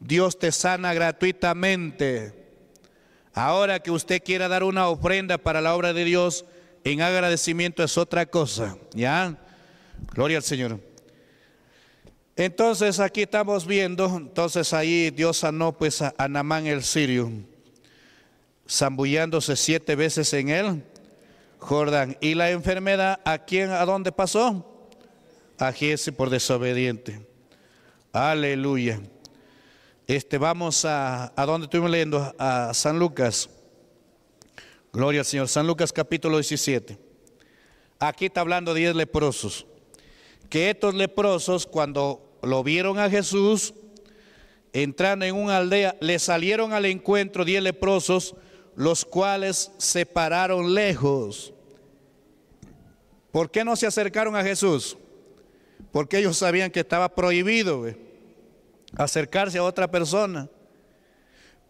Dios te sana gratuitamente. Ahora que usted quiera dar una ofrenda para la obra de Dios en agradecimiento es otra cosa, ¿ya? Gloria al Señor. Entonces aquí estamos viendo, entonces ahí Dios sanó pues a Namán el sirio, zambullándose siete veces en él, Jordán. ¿Y la enfermedad a quién, a dónde pasó? A Jesse por desobediente. Aleluya. Este, vamos a, donde estuvimos leyendo, a San Lucas. Gloria al Señor. San Lucas capítulo 17. Aquí está hablando de 10 leprosos. Que estos leprosos, cuando lo vieron a Jesús, entrando en una aldea, le salieron al encuentro 10 leprosos, los cuales se pararon lejos. ¿Por qué no se acercaron a Jesús? Porque ellos sabían que estaba prohibido acercarse a otra persona.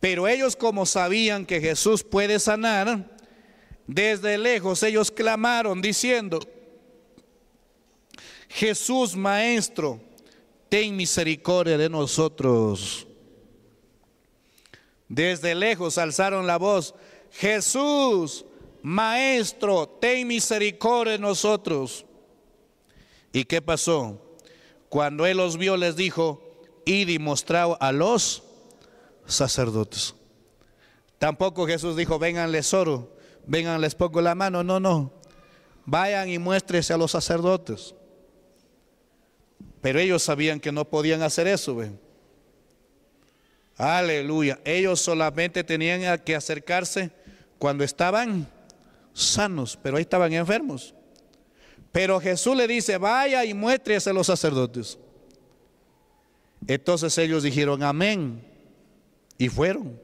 Pero ellos como sabían que Jesús puede sanar, desde lejos ellos clamaron diciendo, Jesús Maestro, ten misericordia de nosotros. Desde lejos alzaron la voz, Jesús Maestro, ten misericordia de nosotros. ¿Y qué pasó? Cuando Él los vio, les dijo, y demostrado a los sacerdotes. Tampoco Jesús dijo, venganles oro, vengan, les pongo la mano. No, no. Vayan y muéstrese a los sacerdotes. Pero ellos sabían que no podían hacer eso. ¿ven? Aleluya. Ellos solamente tenían que acercarse cuando estaban sanos, pero ahí estaban enfermos. Pero Jesús le dice, vaya y muéstrese a los sacerdotes. Entonces ellos dijeron amén y fueron.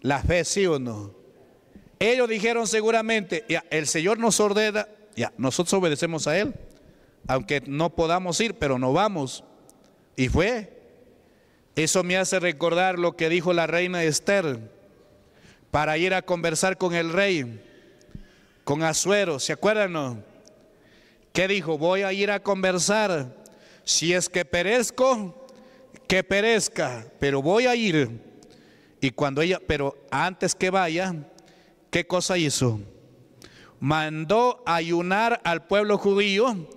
La fe sí o no. Ellos dijeron seguramente, ya, el Señor nos ordena, ya, nosotros obedecemos a Él, aunque no podamos ir, pero no vamos. Y fue. Eso me hace recordar lo que dijo la reina Esther para ir a conversar con el rey, con Azuero, ¿se acuerdan? ¿Qué dijo? Voy a ir a conversar si es que perezco, que perezca, pero voy a ir. Y cuando ella, pero antes que vaya, ¿qué cosa hizo? Mandó ayunar al pueblo judío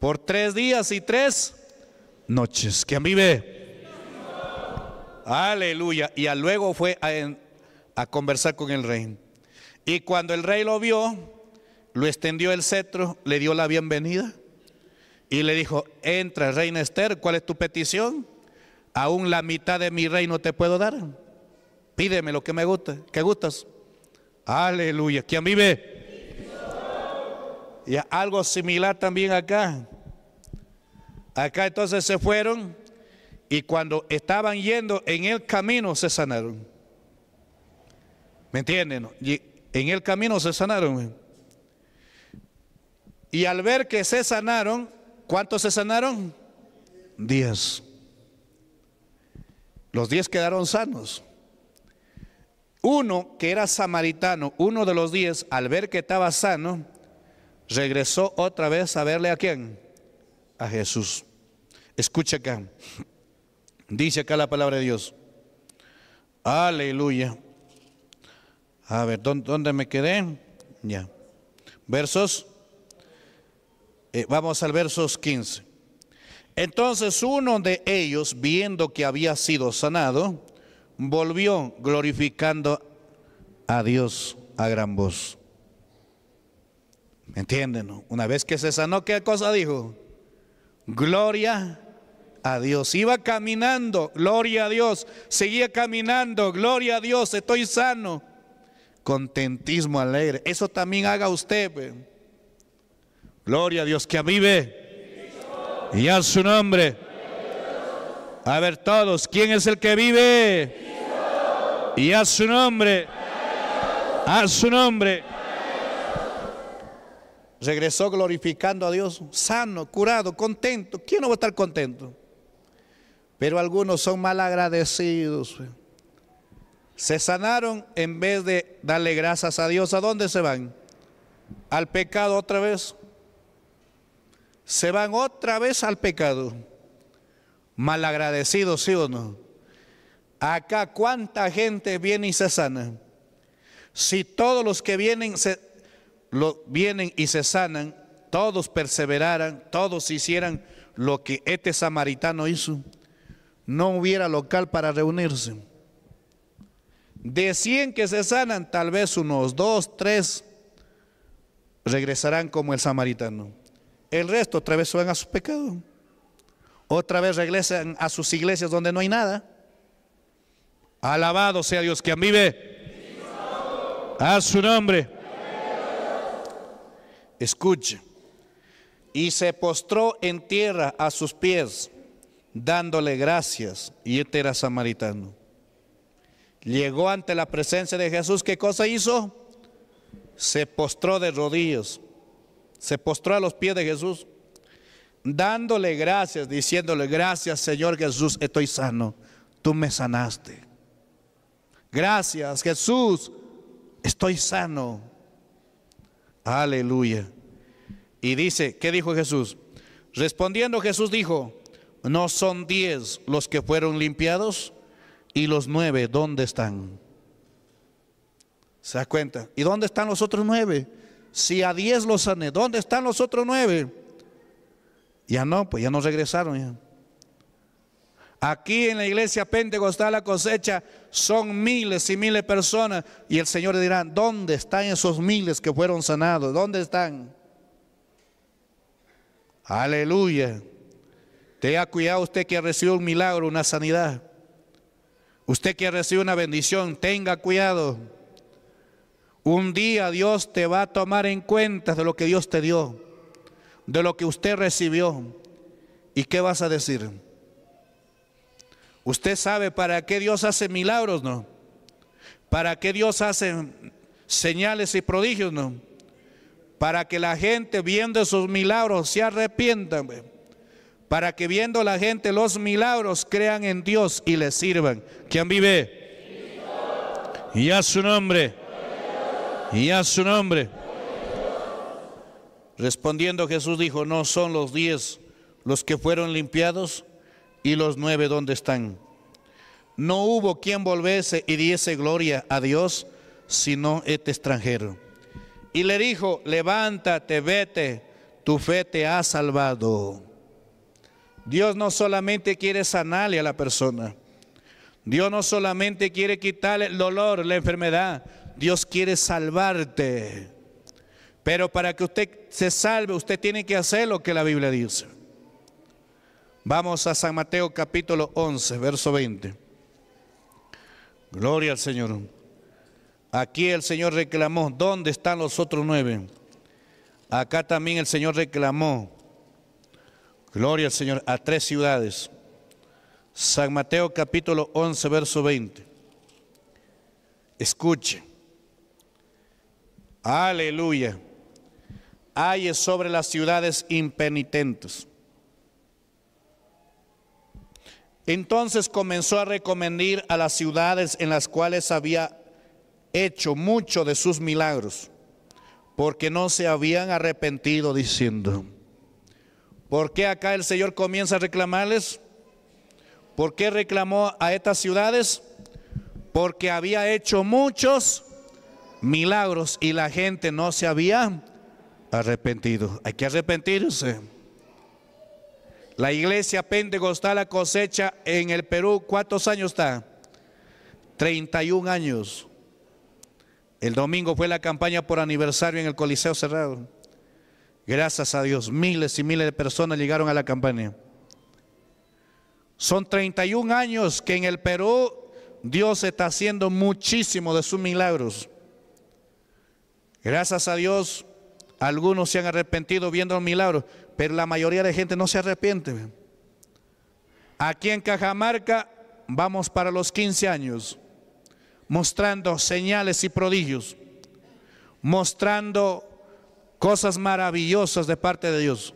por tres días y tres noches. Que vive Aleluya. Y luego fue a, a conversar con el rey. Y cuando el rey lo vio, lo extendió el cetro, le dio la bienvenida. Y le dijo, entra, reina Esther, ¿cuál es tu petición? Aún la mitad de mi reino te puedo dar. Pídeme lo que me gusta, ¿Qué gustas? Aleluya. ¿Quién vive? Y algo similar también acá. Acá entonces se fueron y cuando estaban yendo en el camino se sanaron. ¿Me entienden? en el camino se sanaron. Y al ver que se sanaron, ¿Cuántos se sanaron? Diez. Los diez quedaron sanos. Uno que era samaritano, uno de los diez, al ver que estaba sano, regresó otra vez a verle a quién? A Jesús. Escucha acá. Dice acá la palabra de Dios. Aleluya. A ver, ¿dónde, dónde me quedé? Ya. Versos eh, vamos al versos 15. Entonces uno de ellos, viendo que había sido sanado, volvió glorificando a Dios a gran voz. ¿Me entienden? Una vez que se sanó, ¿qué cosa dijo? Gloria a Dios. Iba caminando, gloria a Dios. Seguía caminando, gloria a Dios, estoy sano. Contentismo alegre. Eso también haga usted. Gloria a Dios que vive y a su nombre. A ver todos, ¿quién es el que vive? Y a su nombre. A su nombre. Regresó glorificando a Dios, sano, curado, contento. ¿Quién no va a estar contento? Pero algunos son mal agradecidos. Se sanaron en vez de darle gracias a Dios. ¿A dónde se van? Al pecado otra vez se van otra vez al pecado. Malagradecidos, sí o no. Acá cuánta gente viene y se sana. Si todos los que vienen, se, vienen y se sanan, todos perseveraran, todos hicieran lo que este samaritano hizo, no hubiera local para reunirse. De 100 que se sanan, tal vez unos dos, tres regresarán como el samaritano. El resto otra vez suben a su pecado. Otra vez regresan a sus iglesias donde no hay nada. Alabado sea Dios que a mí ve. A su nombre. Escuche. Y se postró en tierra a sus pies, dándole gracias. Y este era samaritano. Llegó ante la presencia de Jesús. ¿Qué cosa hizo? Se postró de rodillas se postró a los pies de Jesús, dándole gracias, diciéndole, gracias Señor Jesús, estoy sano, tú me sanaste. Gracias Jesús, estoy sano. Aleluya. Y dice, ¿qué dijo Jesús? Respondiendo Jesús dijo, ¿no son diez los que fueron limpiados? ¿Y los nueve dónde están? ¿Se da cuenta? ¿Y dónde están los otros nueve? Si a diez los sané, ¿dónde están los otros nueve? Ya no, pues ya no regresaron. Aquí en la iglesia pentecostal la cosecha son miles y miles de personas. Y el Señor dirá, ¿dónde están esos miles que fueron sanados? ¿Dónde están? Aleluya. Tenga cuidado usted que recibido un milagro, una sanidad. Usted que recibido una bendición, tenga cuidado. Un día Dios te va a tomar en cuenta de lo que Dios te dio, de lo que usted recibió. ¿Y qué vas a decir? Usted sabe para qué Dios hace milagros, ¿no? Para qué Dios hace señales y prodigios, ¿no? Para que la gente viendo esos milagros se arrepienta, para que viendo la gente los milagros crean en Dios y le sirvan. ¿Quién vive? Y a su nombre y a su nombre. Respondiendo Jesús dijo, no son los diez los que fueron limpiados y los nueve donde están. No hubo quien volviese y diese gloria a Dios, sino este extranjero. Y le dijo, levántate, vete, tu fe te ha salvado. Dios no solamente quiere sanarle a la persona. Dios no solamente quiere quitarle el dolor, la enfermedad, Dios quiere salvarte. Pero para que usted se salve, usted tiene que hacer lo que la Biblia dice. Vamos a San Mateo capítulo 11, verso 20. Gloria al Señor. Aquí el Señor reclamó, ¿dónde están los otros nueve? Acá también el Señor reclamó, gloria al Señor, a tres ciudades. San Mateo capítulo 11, verso 20. Escuche. Aleluya. Hay sobre las ciudades impenitentes. Entonces comenzó a recomendar a las ciudades en las cuales había hecho mucho de sus milagros, porque no se habían arrepentido diciendo, ¿por qué acá el Señor comienza a reclamarles? ¿Por qué reclamó a estas ciudades? Porque había hecho muchos milagros y la gente no se había arrepentido. Hay que arrepentirse. La iglesia pentecostal la cosecha en el Perú, ¿cuántos años está? 31 años. El domingo fue la campaña por aniversario en el Coliseo Cerrado. Gracias a Dios, miles y miles de personas llegaron a la campaña. Son 31 años que en el Perú Dios está haciendo muchísimo de sus milagros. Gracias a Dios, algunos se han arrepentido viendo el milagro, pero la mayoría de gente no se arrepiente. Aquí en Cajamarca vamos para los 15 años, mostrando señales y prodigios, mostrando cosas maravillosas de parte de Dios.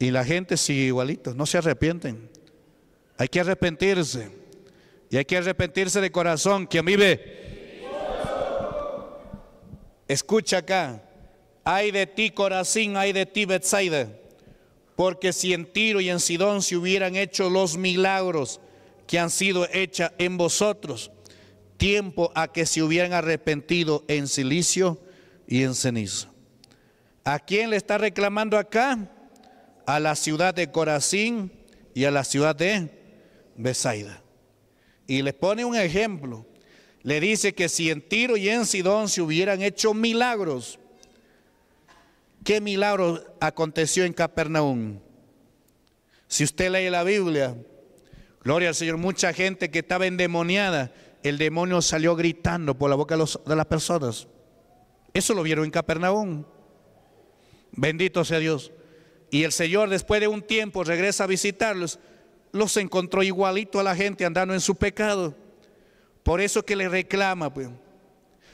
Y la gente sigue igualito, no se arrepienten. Hay que arrepentirse. Y hay que arrepentirse de corazón. Quien vive Escucha acá. Hay de ti, Corazín, hay de ti, Porque si en Tiro y en Sidón se hubieran hecho los milagros que han sido hechos en vosotros, tiempo a que se hubieran arrepentido en silicio y en cenizo. ¿A quién le está reclamando acá? A la ciudad de Corazín y a la ciudad de Besaida. Y les pone un ejemplo le dice que si en Tiro y en Sidón se hubieran hecho milagros, ¿qué milagro aconteció en Capernaum? Si usted lee la Biblia, gloria al Señor, mucha gente que estaba endemoniada, el demonio salió gritando por la boca de, las personas. Eso lo vieron en Capernaum. Bendito sea Dios. Y el Señor después de un tiempo regresa a visitarlos. Los encontró igualito a la gente andando en su pecado. Por eso que le reclama, pues,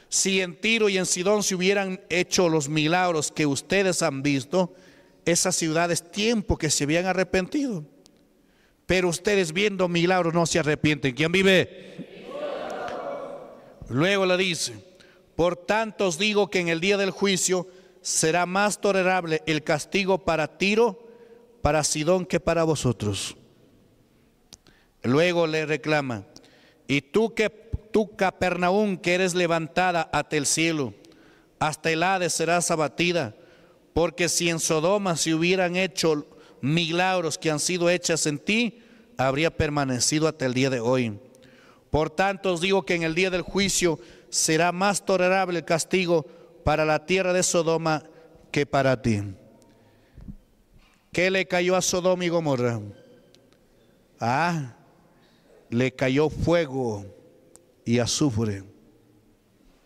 si en Tiro y en Sidón se hubieran hecho los milagros que ustedes han visto, esas ciudades tiempo que se habían arrepentido. Pero ustedes viendo milagros no se arrepienten. ¿Quién vive? Luego le dice, por tanto os digo que en el día del juicio será más tolerable el castigo para Tiro, para Sidón que para vosotros. Luego le reclama, y tú que tú Capernaum que eres levantada hasta el cielo, hasta el Hades serás abatida, porque si en Sodoma se hubieran hecho milagros que han sido hechas en ti, habría permanecido hasta el día de hoy. Por tanto os digo que en el día del juicio será más tolerable el castigo para la tierra de Sodoma que para ti. ¿Qué le cayó a Sodoma y Gomorra? Ah, le cayó fuego y azufre.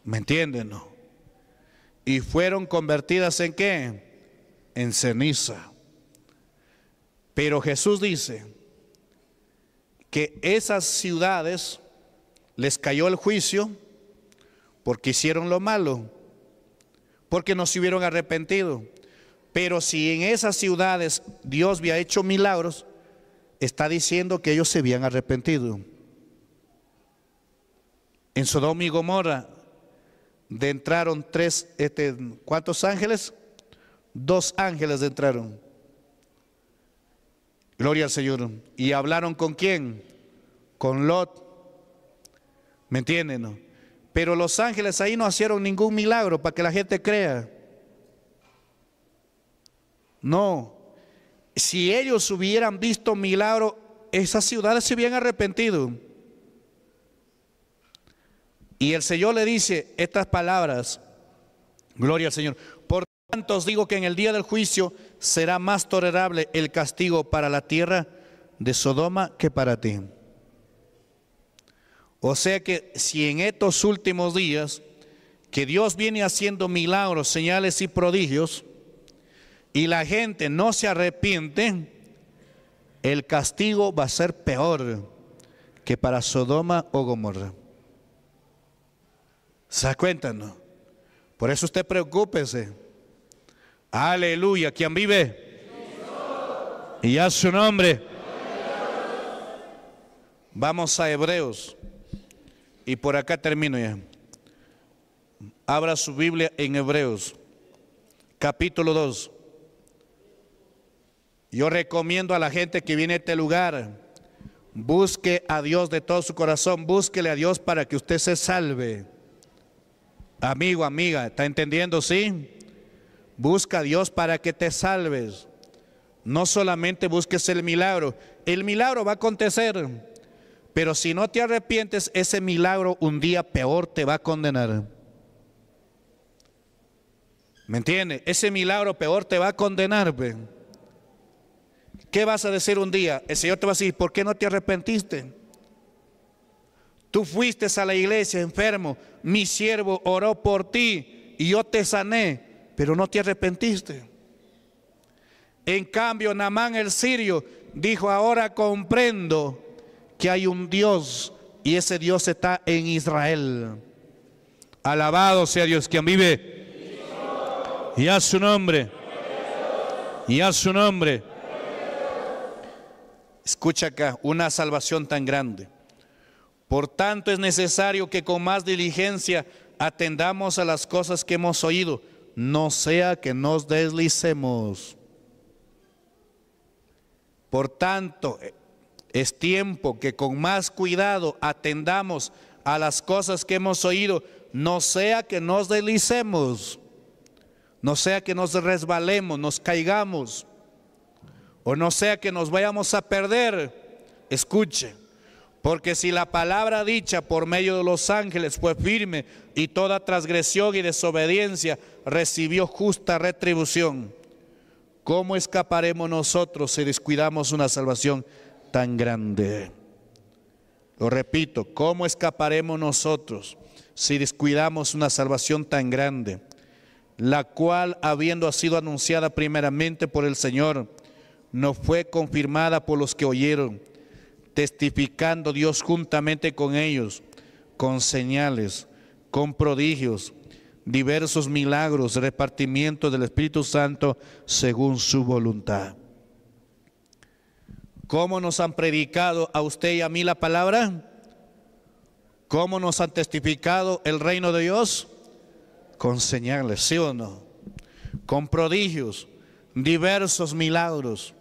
¿Me entienden? No? Y fueron convertidas en qué? En ceniza. Pero Jesús dice que esas ciudades les cayó el juicio porque hicieron lo malo, porque no se hubieron arrepentido. Pero si en esas ciudades Dios había hecho milagros, está diciendo que ellos se habían arrepentido. En Sodoma y Gomorra de entraron tres, este, ¿cuántos ángeles? Dos ángeles entraron. Gloria al Señor. ¿Y hablaron con quién? Con Lot. ¿Me entienden? Pero los ángeles ahí no hicieron ningún milagro para que la gente crea. No. Si ellos hubieran visto milagro, esas ciudades se hubieran arrepentido. Y el Señor le dice estas palabras, gloria al Señor, por tanto os digo que en el día del juicio será más tolerable el castigo para la tierra de Sodoma que para ti. O sea que si en estos últimos días que Dios viene haciendo milagros, señales y prodigios, y la gente no se arrepiente, el castigo va a ser peor que para Sodoma o Gomorra. ¿Se acuentan. Por eso usted preocúpese. Aleluya. ¿Quién vive? Y a su nombre. Vamos a Hebreos. Y por acá termino ya. Abra su Biblia en Hebreos, capítulo 2. Yo recomiendo a la gente que viene a este lugar, busque a Dios de todo su corazón, búsquele a Dios para que usted se salve. Amigo, amiga, ¿está entendiendo? Sí. Busca a Dios para que te salves. No solamente busques el milagro. El milagro va a acontecer. Pero si no te arrepientes, ese milagro un día peor te va a condenar. ¿Me entiende? Ese milagro peor te va a condenar. ¿Qué vas a decir un día? El Señor te va a decir, ¿por qué no te arrepentiste? Tú fuiste a la iglesia enfermo, mi siervo oró por ti y yo te sané, pero no te arrepentiste. En cambio, Namán el sirio dijo, ahora comprendo que hay un Dios y ese Dios está en Israel. Alabado sea Dios quien vive. Y a su nombre. Y a su nombre. Escucha acá, una salvación tan grande. Por tanto, es necesario que con más diligencia atendamos a las cosas que hemos oído, no sea que nos deslicemos. Por tanto, eh, es tiempo que con más cuidado atendamos a las cosas que hemos oído, no sea que nos deslicemos, no sea que nos resbalemos, nos caigamos, o no sea que nos vayamos a perder. Escuche. Porque si la palabra dicha por medio de los ángeles fue firme y toda transgresión y desobediencia recibió justa retribución, ¿cómo escaparemos nosotros si descuidamos una salvación tan grande? Lo repito, ¿cómo escaparemos nosotros si descuidamos una salvación tan grande, la cual habiendo sido anunciada primeramente por el Señor, no fue confirmada por los que oyeron? testificando Dios juntamente con ellos, con señales, con prodigios, diversos milagros, repartimiento del Espíritu Santo según su voluntad. ¿Cómo nos han predicado a usted y a mí la palabra? ¿Cómo nos han testificado el reino de Dios? Con señales, ¿sí o no? Con prodigios, diversos milagros.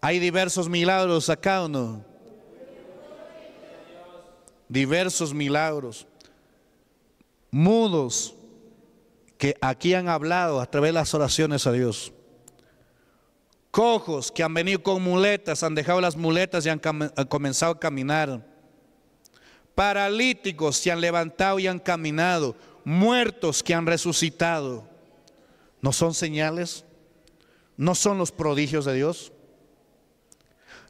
Hay diversos milagros acá o no? Diversos milagros. Mudos que aquí han hablado a través de las oraciones a Dios. Cojos que han venido con muletas, han dejado las muletas y han, comenzado a caminar. Paralíticos que han levantado y han caminado. Muertos que han resucitado. ¿No son señales? ¿No son los prodigios de Dios?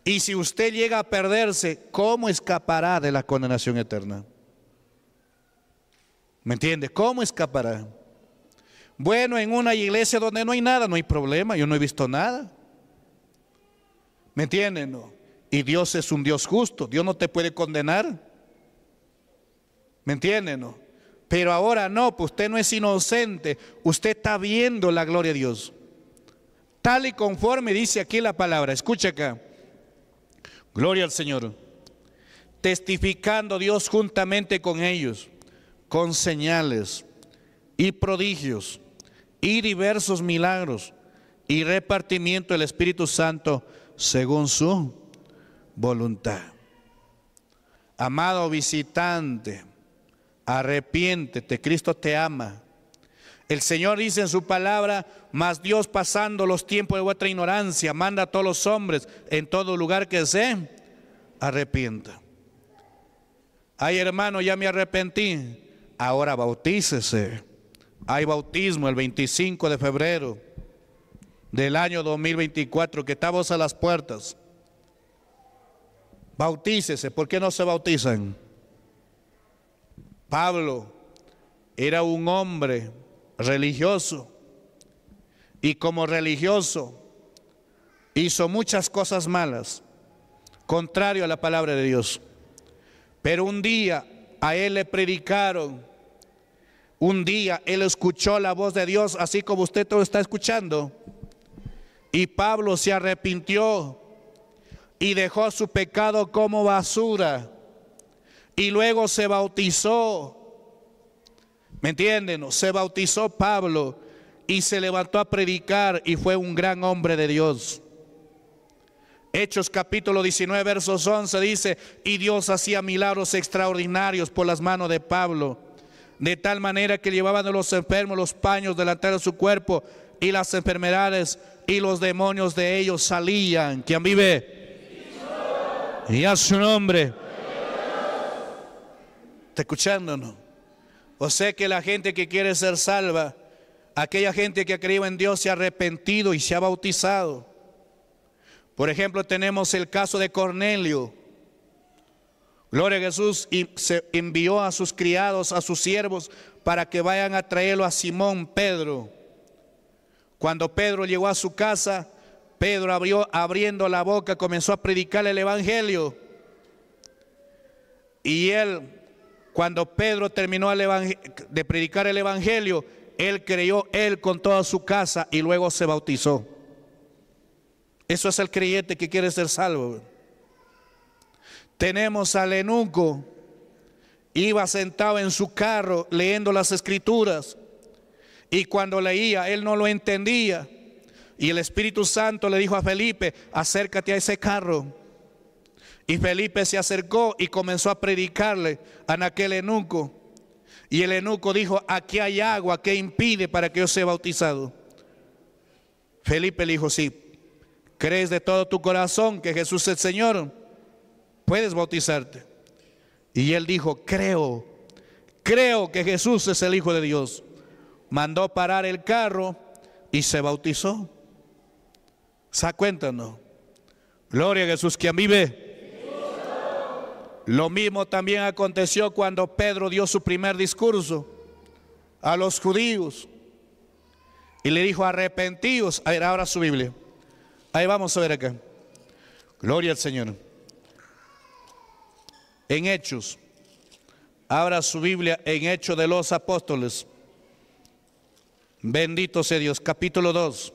Y si usted llega a perderse, ¿cómo escapará de la condenación eterna? ¿Me entiende? ¿Cómo escapará? Bueno, en una iglesia donde no hay nada, no hay problema, yo no he visto nada. ¿Me entiende? No. Y Dios es un Dios justo, Dios no te puede condenar. ¿Me entiende? No. Pero ahora no, pues usted no es inocente, usted está viendo la gloria de Dios. Tal y conforme dice aquí la palabra, escuche acá. Gloria al Señor. Testificando Dios juntamente con ellos, con señales y prodigios y diversos milagros y repartimiento del Espíritu Santo según su voluntad. Amado visitante, arrepiéntete, Cristo te ama. El Señor dice en su palabra, mas Dios pasando los tiempos de vuestra ignorancia, manda a todos los hombres en todo lugar que se arrepienta. Ay hermano, ya me arrepentí. Ahora bautícese. Hay bautismo el 25 de febrero del año 2024, que estamos a las puertas. Bautícese, ¿por qué no se bautizan? Pablo era un hombre religioso y como religioso hizo muchas cosas malas, contrario a la palabra de Dios. Pero un día a él le predicaron, un día él escuchó la voz de Dios, así como usted todo está escuchando, y Pablo se arrepintió y dejó su pecado como basura, y luego se bautizó ¿Me entienden? Se bautizó Pablo y se levantó a predicar y fue un gran hombre de Dios. Hechos capítulo 19, versos 11 dice, y Dios hacía milagros extraordinarios por las manos de Pablo, de tal manera que llevaban a los enfermos los paños delanteros de su cuerpo y las enfermedades y los demonios de ellos salían. ¿Quién vive? Y a su nombre. ¿Está escuchándonos? O sé que la gente que quiere ser salva, aquella gente que ha creído en Dios se ha arrepentido y se ha bautizado. Por ejemplo, tenemos el caso de Cornelio. Gloria a Jesús y se envió a sus criados, a sus siervos, para que vayan a traerlo a Simón Pedro. Cuando Pedro llegó a su casa, Pedro abrió, abriendo la boca, comenzó a predicar el Evangelio. Y él cuando Pedro terminó de predicar el Evangelio, él creyó, él con toda su casa y luego se bautizó. Eso es el creyente que quiere ser salvo. Tenemos al Lenuco, iba sentado en su carro leyendo las escrituras y cuando leía él no lo entendía y el Espíritu Santo le dijo a Felipe, acércate a ese carro y Felipe se acercó y comenzó a predicarle a aquel enuco. Y el enuco dijo, aquí hay agua, ¿qué impide para que yo sea bautizado? Felipe le dijo, sí, crees de todo tu corazón que Jesús es el Señor, puedes bautizarte. Y él dijo, creo, creo que Jesús es el Hijo de Dios. Mandó parar el carro y se bautizó. Sa Gloria a Jesús, quien vive. Lo mismo también aconteció cuando Pedro dio su primer discurso a los judíos y le dijo, arrepentidos, A ver, abra su Biblia. Ahí vamos a ver acá. Gloria al Señor. En Hechos. Abra su Biblia en Hechos de los Apóstoles. Bendito sea Dios. Capítulo 2.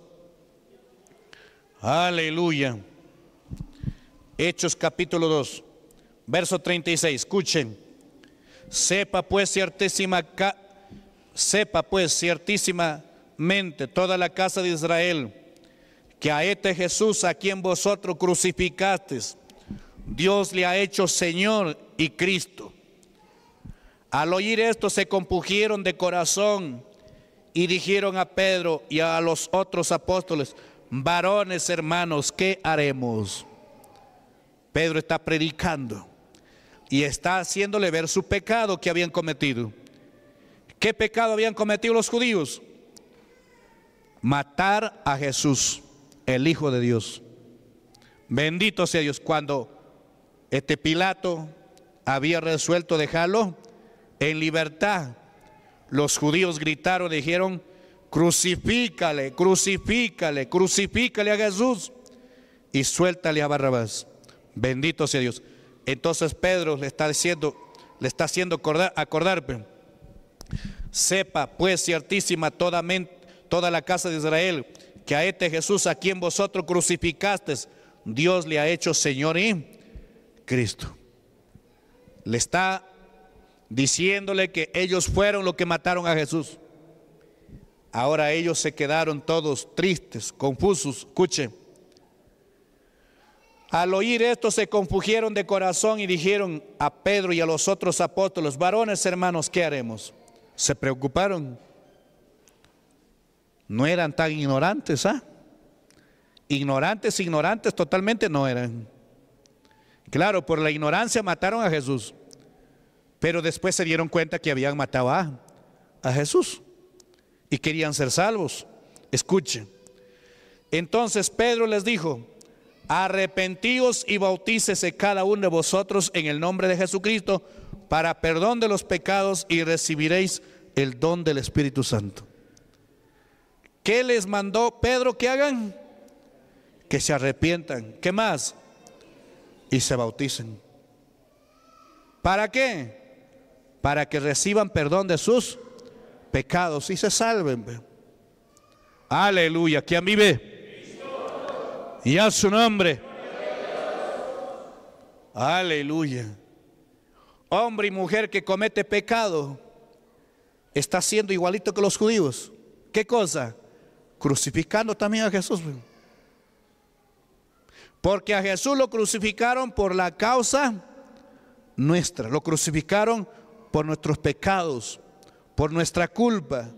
Aleluya. Hechos capítulo 2. Verso 36, escuchen. Sepa pues ciertísima sepa pues ciertísimamente toda la casa de Israel que a este Jesús a quien vosotros crucificasteis Dios le ha hecho Señor y Cristo. Al oír esto se compugieron de corazón y dijeron a Pedro y a los otros apóstoles, varones hermanos, ¿qué haremos? Pedro está predicando y está haciéndole ver su pecado que habían cometido. ¿Qué pecado habían cometido los judíos? Matar a Jesús, el Hijo de Dios. Bendito sea Dios cuando este Pilato había resuelto dejarlo en libertad. Los judíos gritaron, dijeron, crucifícale, crucifícale, crucifícale a Jesús y suéltale a Barrabás. Bendito sea Dios. Entonces Pedro le está diciendo, le está haciendo acordar, sepa pues ciertísima toda, toda la casa de Israel, que a este Jesús a quien vosotros crucificaste, Dios le ha hecho Señor y Cristo. Le está diciéndole que ellos fueron los que mataron a Jesús. Ahora ellos se quedaron todos tristes, confusos. escuchen. Al oír esto se confugieron de corazón y dijeron a Pedro y a los otros apóstoles, varones hermanos, ¿qué haremos? Se preocuparon. No eran tan ignorantes, ¿ah? Ignorantes, ignorantes totalmente no eran. Claro, por la ignorancia mataron a Jesús, pero después se dieron cuenta que habían matado a, a Jesús y querían ser salvos. Escuchen. Entonces Pedro les dijo, arrepentíos y bautícese cada uno de vosotros en el nombre de Jesucristo para perdón de los pecados y recibiréis el don del Espíritu Santo. ¿Qué les mandó Pedro que hagan? Que se arrepientan. ¿Qué más? Y se bauticen. ¿Para qué? Para que reciban perdón de sus pecados y se salven. Aleluya, mí vive? Y a su nombre. Aleluya. Hombre y mujer que comete pecado está siendo igualito que los judíos. ¿Qué cosa? Crucificando también a Jesús. Porque a Jesús lo crucificaron por la causa nuestra. Lo crucificaron por nuestros pecados, por nuestra culpa.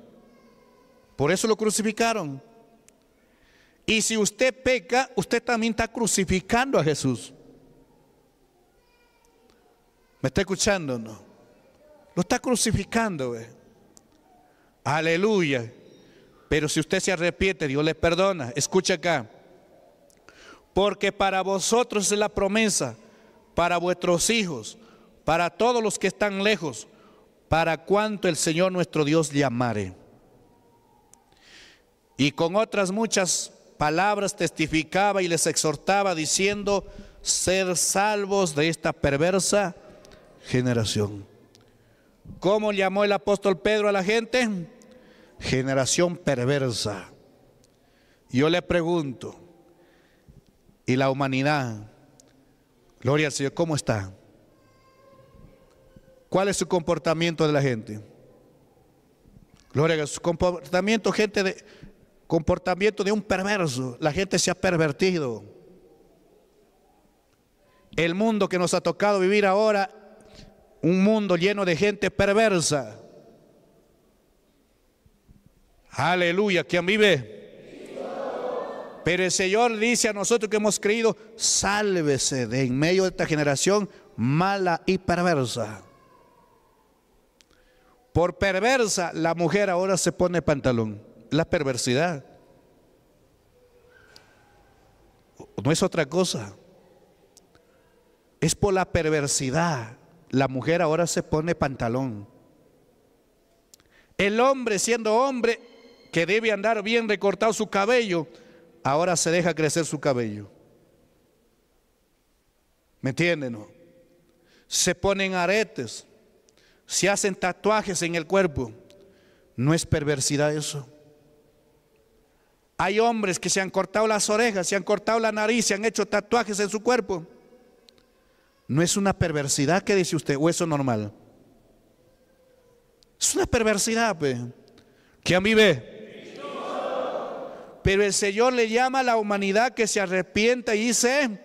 Por eso lo crucificaron. Y si usted peca, usted también está crucificando a Jesús. ¿Me está escuchando o no? Lo está crucificando. ¿ve? Aleluya. Pero si usted se arrepiente, Dios le perdona. Escucha acá. Porque para vosotros es la promesa, para vuestros hijos, para todos los que están lejos, para cuanto el Señor nuestro Dios llamare. Y con otras muchas palabras testificaba y les exhortaba diciendo, ser salvos de esta perversa generación. ¿Cómo llamó el apóstol Pedro a la gente? Generación perversa. Yo le pregunto, ¿y la humanidad? Gloria al Señor, ¿cómo está? ¿Cuál es su comportamiento de la gente? Gloria a su comportamiento, gente de, comportamiento de un perverso. La gente se ha pervertido. El mundo que nos ha tocado vivir ahora, un mundo lleno de gente perversa. Aleluya, ¿quién vive? Pero el Señor dice a nosotros que hemos creído, sálvese de en medio de esta generación mala y perversa. Por perversa, la mujer ahora se pone pantalón la perversidad. No es otra cosa. Es por la perversidad. La mujer ahora se pone pantalón. El hombre, siendo hombre, que debe andar bien recortado su cabello, ahora se deja crecer su cabello. ¿Me entienden? Se ponen aretes, se hacen tatuajes en el cuerpo. No es perversidad eso. Hay hombres que se han cortado las orejas, se han cortado la nariz, se han hecho tatuajes en su cuerpo. ¿No es una perversidad que dice usted o eso normal? Es una perversidad, pues. que a mí ve. Pero el Señor le llama a la humanidad que se arrepienta y dice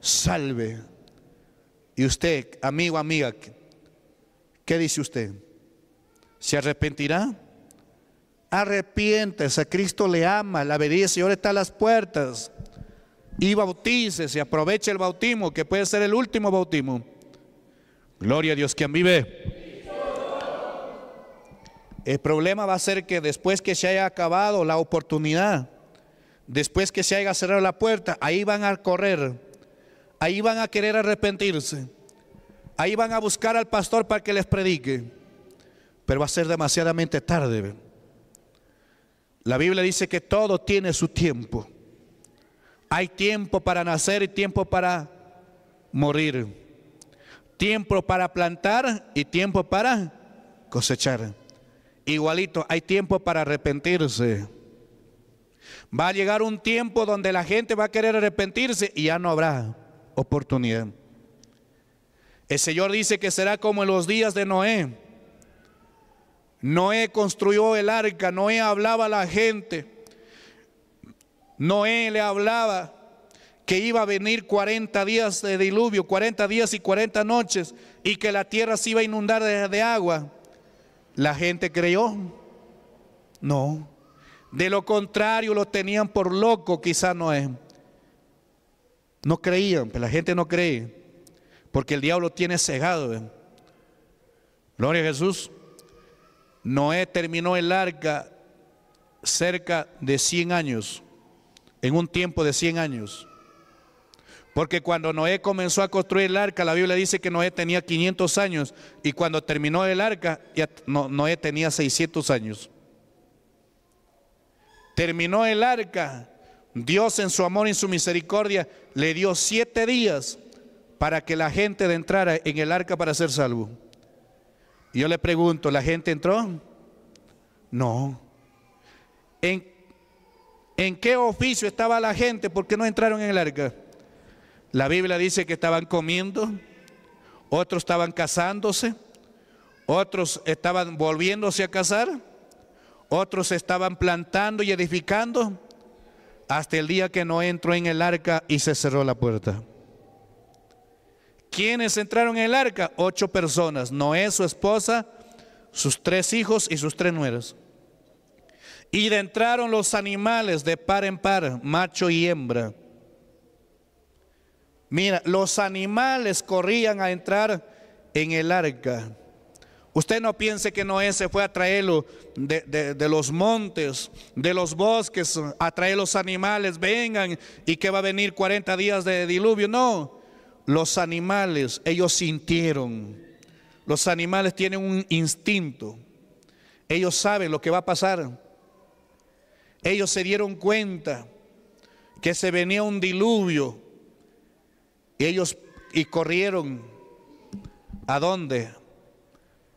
salve. Y usted, amigo, amiga, ¿qué dice usted? ¿Se arrepentirá? Arrepiéntese, Cristo le ama, la vería, Señor está a las puertas. Y bautícese, aproveche el bautismo, que puede ser el último bautismo. Gloria a Dios, quien vive. El problema va a ser que después que se haya acabado la oportunidad, después que se haya cerrado la puerta, ahí van a correr, ahí van a querer arrepentirse, ahí van a buscar al pastor para que les predique, pero va a ser demasiadamente tarde. La Biblia dice que todo tiene su tiempo. Hay tiempo para nacer y tiempo para morir. Tiempo para plantar y tiempo para cosechar. Igualito, hay tiempo para arrepentirse. Va a llegar un tiempo donde la gente va a querer arrepentirse y ya no habrá oportunidad. El Señor dice que será como en los días de Noé. Noé construyó el arca, Noé hablaba a la gente. Noé le hablaba que iba a venir 40 días de diluvio, 40 días y 40 noches, y que la tierra se iba a inundar de, agua. ¿La gente creyó? No. De lo contrario, lo tenían por loco, quizá Noé. No creían, pero la gente no cree, porque el diablo tiene cegado. Gloria a Jesús. Noé terminó el arca cerca de 100 años, en un tiempo de 100 años. Porque cuando Noé comenzó a construir el arca, la Biblia dice que Noé tenía 500 años y cuando terminó el arca, ya Noé tenía 600 años. Terminó el arca, Dios en su amor y en su misericordia le dio siete días para que la gente entrara en el arca para ser salvo. Yo le pregunto, ¿la gente entró? No. ¿En, qué oficio estaba la gente? ¿Por qué no entraron en el arca? La Biblia dice que estaban comiendo, otros estaban casándose, otros estaban volviéndose a casar, otros estaban plantando y edificando, hasta el día que no entró en el arca y se cerró la puerta. ¿Quiénes entraron en el arca? Ocho personas, Noé, su esposa, sus tres hijos y sus tres nueras. Y entraron los animales de par en par, macho y hembra. Mira, los animales corrían a entrar en el arca. Usted no piense que Noé se fue a traerlo de, los montes, de los bosques, a traer los animales, vengan y que va a venir 40 días de diluvio. No, los animales, ellos sintieron. Los animales tienen un instinto. Ellos saben lo que va a pasar. Ellos se dieron cuenta que se venía un diluvio. Y Ellos y corrieron. ¿A dónde?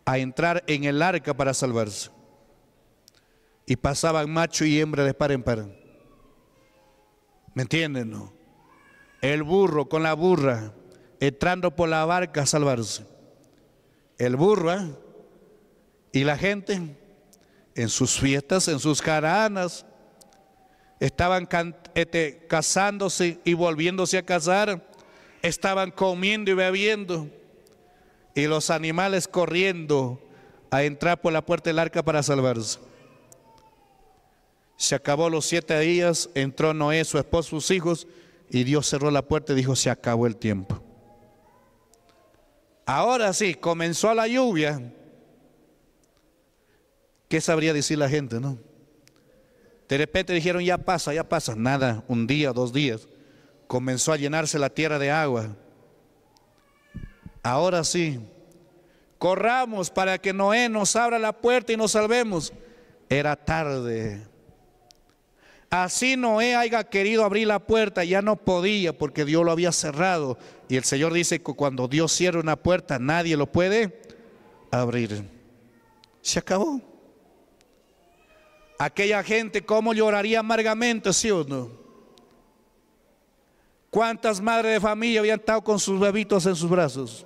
A entrar en el arca para salvarse. Y pasaban macho y hembra de par en par. ¿Me entienden? No? el burro con la burra, entrando por la barca a salvarse. El burro ¿ah? y la gente en sus fiestas, en sus caranas, estaban este, casándose y volviéndose a casar, estaban comiendo y bebiendo, y los animales corriendo a entrar por la puerta del arca para salvarse. Se acabó los siete días, entró Noé, su esposo, sus hijos, y Dios cerró la puerta y dijo, se acabó el tiempo. Ahora sí, comenzó la lluvia. ¿Qué sabría decir la gente, no? De repente dijeron, ya pasa, ya pasa. Nada, un día, dos días. Comenzó a llenarse la tierra de agua. Ahora sí, corramos para que Noé nos abra la puerta y nos salvemos. Era tarde. Así Noé haya querido abrir la puerta, ya no podía porque Dios lo había cerrado. Y el Señor dice que cuando Dios cierra una puerta, nadie lo puede abrir. Se acabó. Aquella gente, ¿cómo lloraría amargamente, sí o no? ¿Cuántas madres de familia habían estado con sus bebitos en sus brazos?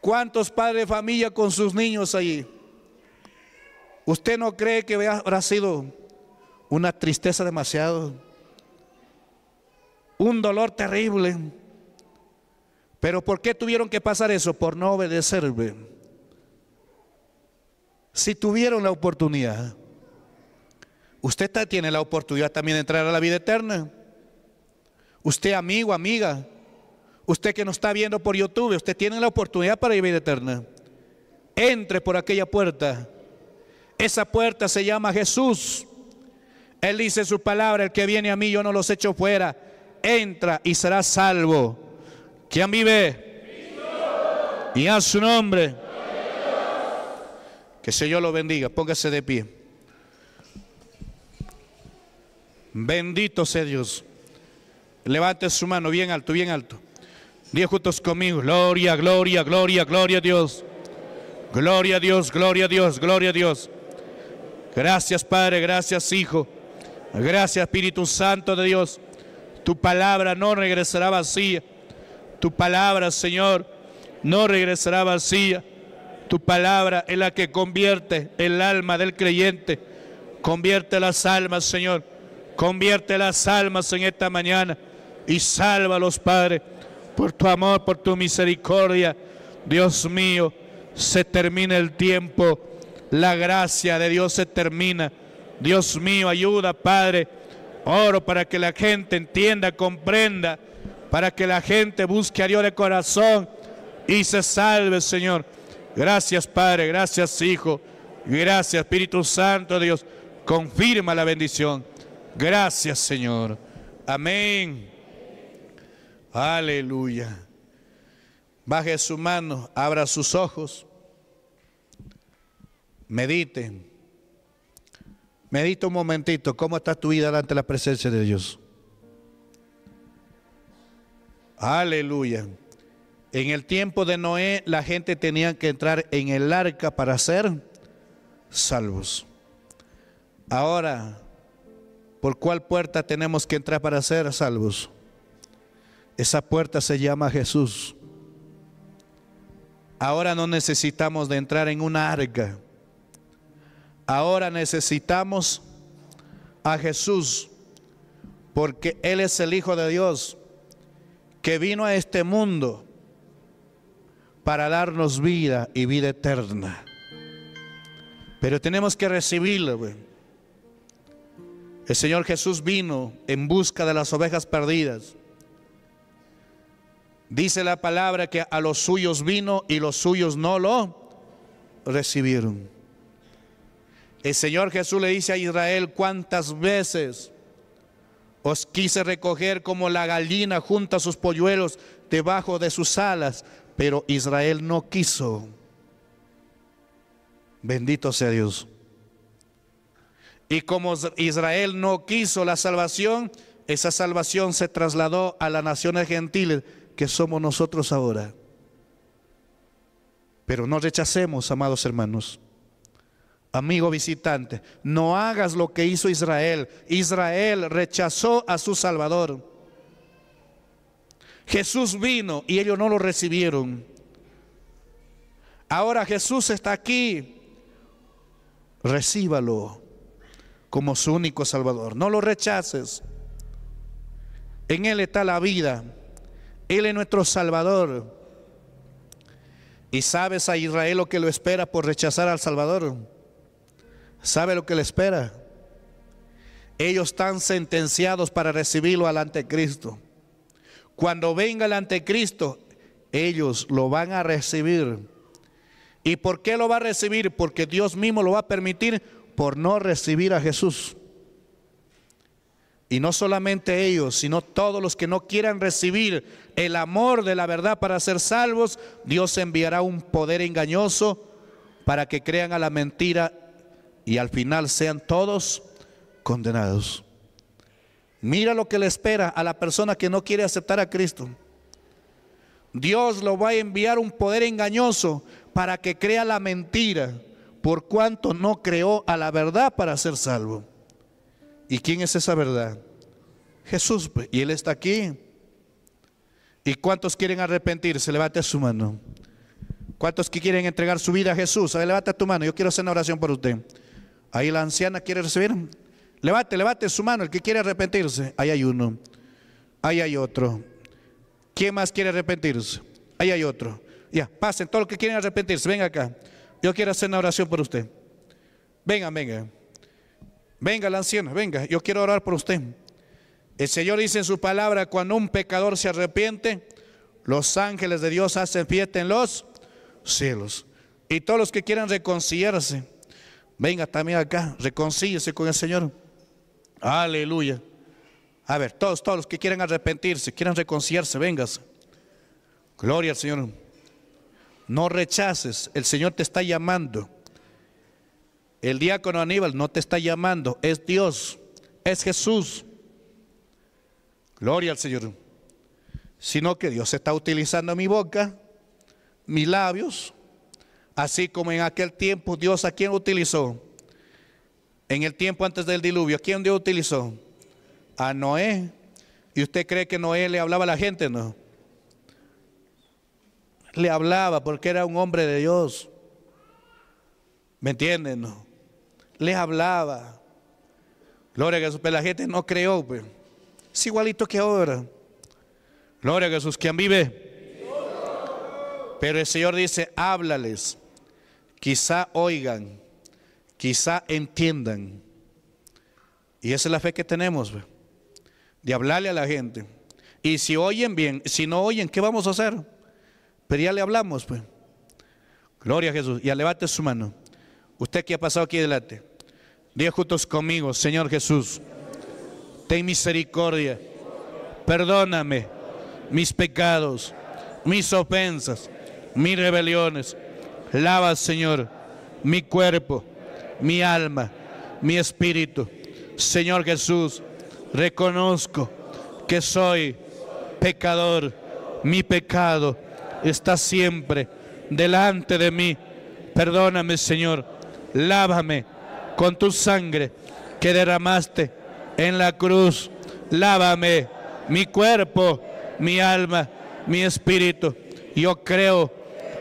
¿Cuántos padres de familia con sus niños allí? ¿Usted no cree que habrá sido una tristeza demasiado, un dolor terrible. Pero ¿por qué tuvieron que pasar eso? Por no obedecerme. Si tuvieron la oportunidad, usted tiene la oportunidad también de entrar a la vida eterna. Usted amigo, amiga, usted que nos está viendo por YouTube, usted tiene la oportunidad para la vida eterna. Entre por aquella puerta. Esa puerta se llama Jesús. Él dice su palabra, el que viene a mí yo no los echo fuera, entra y será salvo. ¿Quién vive? Y a su nombre. Que el yo lo bendiga, póngase de pie. Bendito sea Dios. Levante su mano bien alto, bien alto. Dios juntos conmigo. Gloria, gloria, gloria, gloria a Dios. Gloria a Dios, gloria a Dios, gloria a Dios. Gracias Padre, gracias Hijo. Gracias Espíritu Santo de Dios. Tu palabra no regresará vacía. Tu palabra, Señor, no regresará vacía. Tu palabra es la que convierte el alma del creyente. Convierte las almas, Señor. Convierte las almas en esta mañana y salva a los padres por tu amor, por tu misericordia. Dios mío, se termina el tiempo. La gracia de Dios se termina. Dios mío, ayuda, Padre. Oro para que la gente entienda, comprenda, para que la gente busque a Dios de corazón y se salve, Señor. Gracias, Padre, gracias, Hijo, gracias, Espíritu Santo, Dios. Confirma la bendición. Gracias, Señor. Amén. Aleluya. Baje su mano, abra sus ojos. Mediten. Medita un momentito cómo está tu vida ante la presencia de Dios. Aleluya. En el tiempo de Noé la gente tenía que entrar en el arca para ser salvos. Ahora, ¿por cuál puerta tenemos que entrar para ser salvos? Esa puerta se llama Jesús. Ahora no necesitamos de entrar en una arca. Ahora necesitamos a Jesús porque Él es el Hijo de Dios que vino a este mundo para darnos vida y vida eterna. Pero tenemos que recibirlo. El Señor Jesús vino en busca de las ovejas perdidas. Dice la palabra que a los suyos vino y los suyos no lo recibieron. El Señor Jesús le dice a Israel, ¿cuántas veces os quise recoger como la gallina junta sus polluelos debajo de sus alas? Pero Israel no quiso. Bendito sea Dios. Y como Israel no quiso la salvación, esa salvación se trasladó a las naciones gentiles que somos nosotros ahora. Pero no rechacemos, amados hermanos. Amigo visitante, no hagas lo que hizo Israel. Israel rechazó a su Salvador. Jesús vino y ellos no lo recibieron. Ahora Jesús está aquí. Recíbalo como su único Salvador. No lo rechaces. En Él está la vida. Él es nuestro Salvador. ¿Y sabes a Israel lo que lo espera por rechazar al Salvador? sabe lo que le espera. Ellos están sentenciados para recibirlo al anticristo. Cuando venga el anticristo, ellos lo van a recibir. ¿Y por qué lo va a recibir? Porque Dios mismo lo va a permitir por no recibir a Jesús. Y no solamente ellos, sino todos los que no quieran recibir el amor de la verdad para ser salvos, Dios enviará un poder engañoso para que crean a la mentira y al final sean todos condenados. Mira lo que le espera a la persona que no quiere aceptar a Cristo. Dios lo va a enviar un poder engañoso para que crea la mentira, por cuanto no creó a la verdad para ser salvo. ¿Y quién es esa verdad? Jesús, pues, y Él está aquí. ¿Y cuántos quieren arrepentirse? Levante su mano. ¿Cuántos que quieren entregar su vida a Jesús? A tu mano, yo quiero hacer una oración por usted. Ahí la anciana quiere recibir. Levate, levate su mano, el que quiere arrepentirse. Ahí hay uno. Ahí hay otro. ¿Quién más quiere arrepentirse? Ahí hay otro. Ya, pasen, todos los que quieren arrepentirse, venga acá. Yo quiero hacer una oración por usted. Venga, venga. Venga la anciana, venga. Yo quiero orar por usted. El Señor dice en su palabra, cuando un pecador se arrepiente, los ángeles de Dios hacen fiesta en los cielos. Y todos los que quieran reconciliarse, Venga también acá, reconcíllese con el Señor. Aleluya. A ver, todos, todos los que quieran arrepentirse, quieran reconciliarse, vengas. Gloria al Señor. No rechaces, el Señor te está llamando. El diácono Aníbal no te está llamando, es Dios, es Jesús. Gloria al Señor. Sino que Dios está utilizando mi boca, mis labios, Así como en aquel tiempo Dios a quién utilizó. En el tiempo antes del diluvio, ¿a quién Dios utilizó? A Noé. ¿Y usted cree que Noé le hablaba a la gente? No. Le hablaba porque era un hombre de Dios. ¿Me entienden? No. Les hablaba. Gloria a Jesús, pero la gente no creó. Pues. Es igualito que ahora. Gloria a Jesús, ¿quién vive? Pero el Señor dice, háblales quizá oigan, quizá entiendan. Y esa es la fe que tenemos, de hablarle a la gente. Y si oyen bien, si no oyen, ¿qué vamos a hacer? Pero ya le hablamos, pues. Gloria a Jesús. Y levante su mano. Usted que ha pasado aquí delante. dios juntos conmigo, Señor Jesús. Ten misericordia. Perdóname mis pecados, mis ofensas, mis rebeliones Lava, Señor, mi cuerpo, mi alma, mi espíritu. Señor Jesús, reconozco que soy pecador. Mi pecado está siempre delante de mí. Perdóname, Señor. Lávame con tu sangre que derramaste en la cruz. Lávame mi cuerpo, mi alma, mi espíritu. Yo creo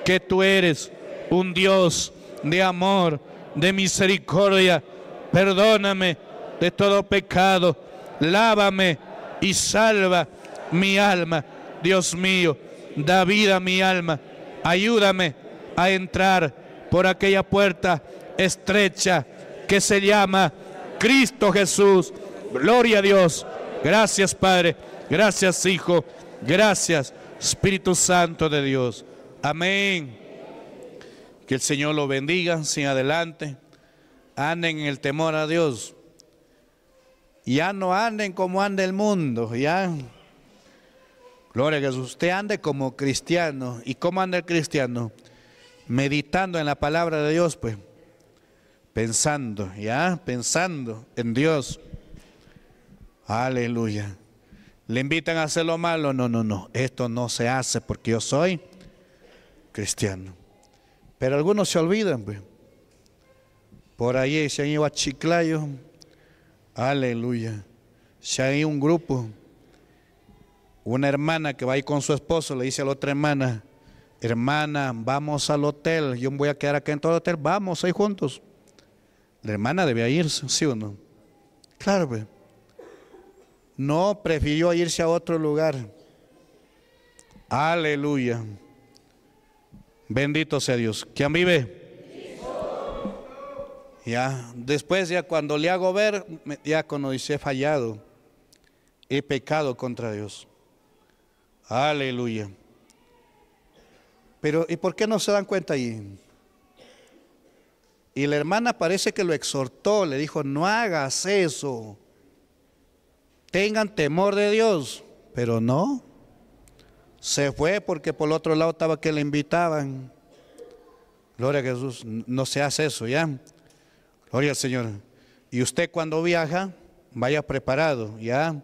que tú eres un Dios de amor, de misericordia. Perdóname de todo pecado, lávame y salva mi alma. Dios mío, da vida a mi alma. Ayúdame a entrar por aquella puerta estrecha que se llama Cristo Jesús. Gloria a Dios. Gracias Padre, gracias Hijo, gracias Espíritu Santo de Dios. Amén. Que el Señor lo bendiga, sin adelante. Anden en el temor a Dios. Ya no anden como anda el mundo, ya. Gloria a Jesús. Usted ande como cristiano. ¿Y cómo anda el cristiano? Meditando en la palabra de Dios, pues. Pensando, ya, pensando en Dios. Aleluya. ¿Le invitan a hacer lo malo? No, no, no. Esto no se hace porque yo soy cristiano. Pero algunos se olvidan, pues. Por ahí se han ido a Chiclayo, aleluya. Se ha ido un grupo, una hermana que va ahí con su esposo, le dice a la otra hermana, hermana, vamos al hotel, yo me voy a quedar acá en todo el hotel, vamos ahí juntos. La hermana debía irse, ¿sí o no? Claro, pues. No, prefirió irse a otro lugar. Aleluya. Bendito sea Dios. ¿Quién vive? Ya, después ya cuando le hago ver, ya dice, he fallado, he pecado contra Dios. Aleluya. Pero ¿y por qué no se dan cuenta ahí? Y la hermana parece que lo exhortó, le dijo, no hagas eso. Tengan temor de Dios, pero no. Se fue porque por el otro lado estaba que le invitaban. Gloria a Jesús, no se hace eso ya. Gloria al Señor. Y usted cuando viaja, vaya preparado ya.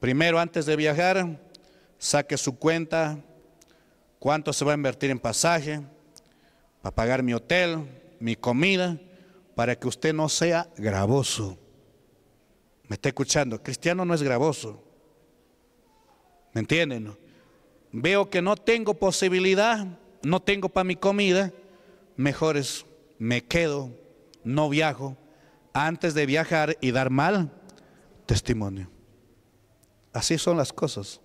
Primero, antes de viajar, saque su cuenta, cuánto se va a invertir en pasaje, para pagar mi hotel, mi comida, para que usted no sea gravoso. ¿Me está escuchando? Cristiano no es gravoso. ¿Me entienden? veo que no tengo posibilidad, no tengo para mi comida, mejor es, me quedo, no viajo, antes de viajar y dar mal testimonio. Así son las cosas.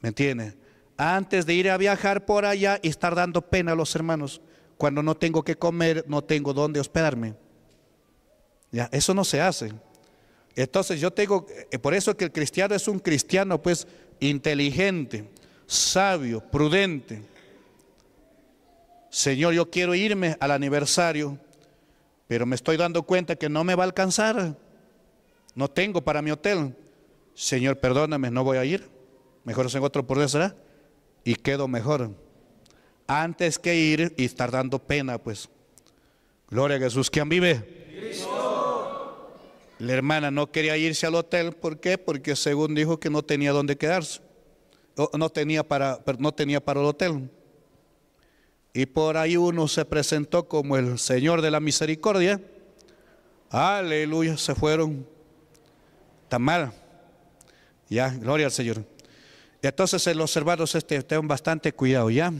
¿Me entiende? Antes de ir a viajar por allá y estar dando pena a los hermanos, cuando no tengo que comer, no tengo dónde hospedarme. Ya, eso no se hace. Entonces yo tengo, eh, por eso que el cristiano es un cristiano pues inteligente sabio, prudente. Señor, yo quiero irme al aniversario, pero me estoy dando cuenta que no me va a alcanzar. No tengo para mi hotel. Señor, perdóname, no voy a ir. Mejor en otro por esa Y quedo mejor. Antes que ir y estar dando pena, pues. Gloria a Jesús. ¿Quién vive? La hermana no quería irse al hotel. ¿Por qué? Porque según dijo que no tenía dónde quedarse no tenía para, no tenía para el hotel. Y por ahí uno se presentó como el Señor de la Misericordia. Aleluya, se fueron tan mal. Ya, gloria al Señor. Y entonces los hermanos este, tengan este bastante cuidado, ¿ya?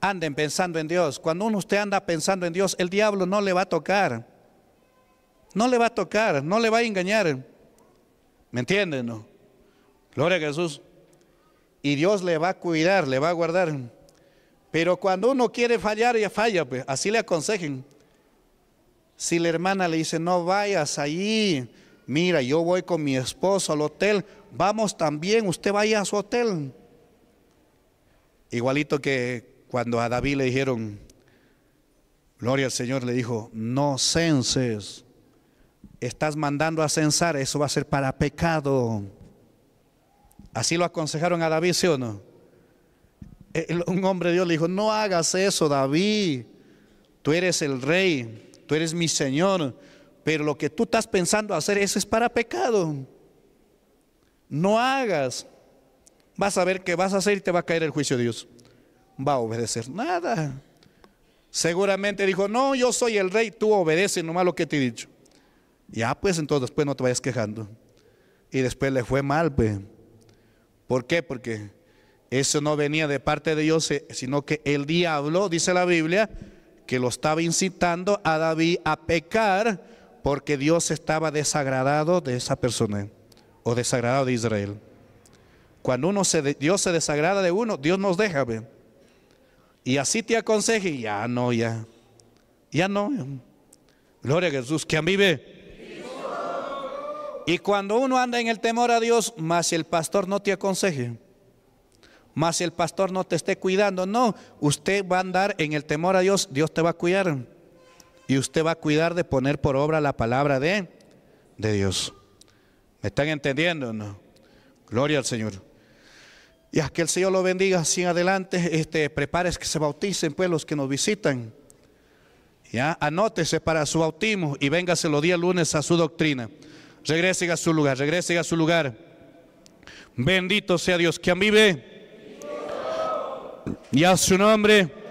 Anden pensando en Dios. Cuando uno usted anda pensando en Dios, el diablo no le va a tocar. No le va a tocar, no le va a engañar. ¿Me entienden? No? Gloria a Jesús y Dios le va a cuidar, le va a guardar. Pero cuando uno quiere fallar, ya falla, pues así le aconsejen. Si la hermana le dice, no vayas allí, mira, yo voy con mi esposo al hotel, vamos también, usted vaya a su hotel. Igualito que cuando a David le dijeron, gloria al Señor, le dijo, no censes, estás mandando a censar, eso va a ser para pecado. Así lo aconsejaron a David, ¿sí o no? un hombre de Dios le dijo, no hagas eso, David. Tú eres el rey, tú eres mi Señor, pero lo que tú estás pensando hacer, eso es para pecado. No hagas. Vas a ver qué vas a hacer y te va a caer el juicio de Dios. Va a obedecer nada. Seguramente dijo, no, yo soy el rey, tú obedeces nomás lo que te he dicho. Ya pues entonces después no te vayas quejando. Y después le fue mal, pues. ¿Por qué? Porque eso no venía de parte de Dios, eh, sino que el diablo, dice la Biblia, que lo estaba incitando a David a pecar porque Dios estaba desagradado de esa persona o desagradado de Israel. Cuando uno se, Dios se desagrada de uno, Dios nos deja. Ver. Y así te aconseje, ya no, ya. Ya no. Gloria a Jesús, que vive. Y cuando uno anda en el temor a Dios, más el pastor no te aconseje, más el pastor no te esté cuidando, no, usted va a andar en el temor a Dios, Dios te va a cuidar. Y usted va a cuidar de poner por obra la palabra de, de Dios. ¿Me están entendiendo? No? Gloria al Señor. Y a que el Señor lo bendiga así adelante. Este, prepares que se bauticen pues los que nos visitan. Ya, anótese para su bautismo y véngase los días lunes a su doctrina regrese a su lugar, regrese a su lugar. Bendito sea Dios. Quien vive y a su nombre.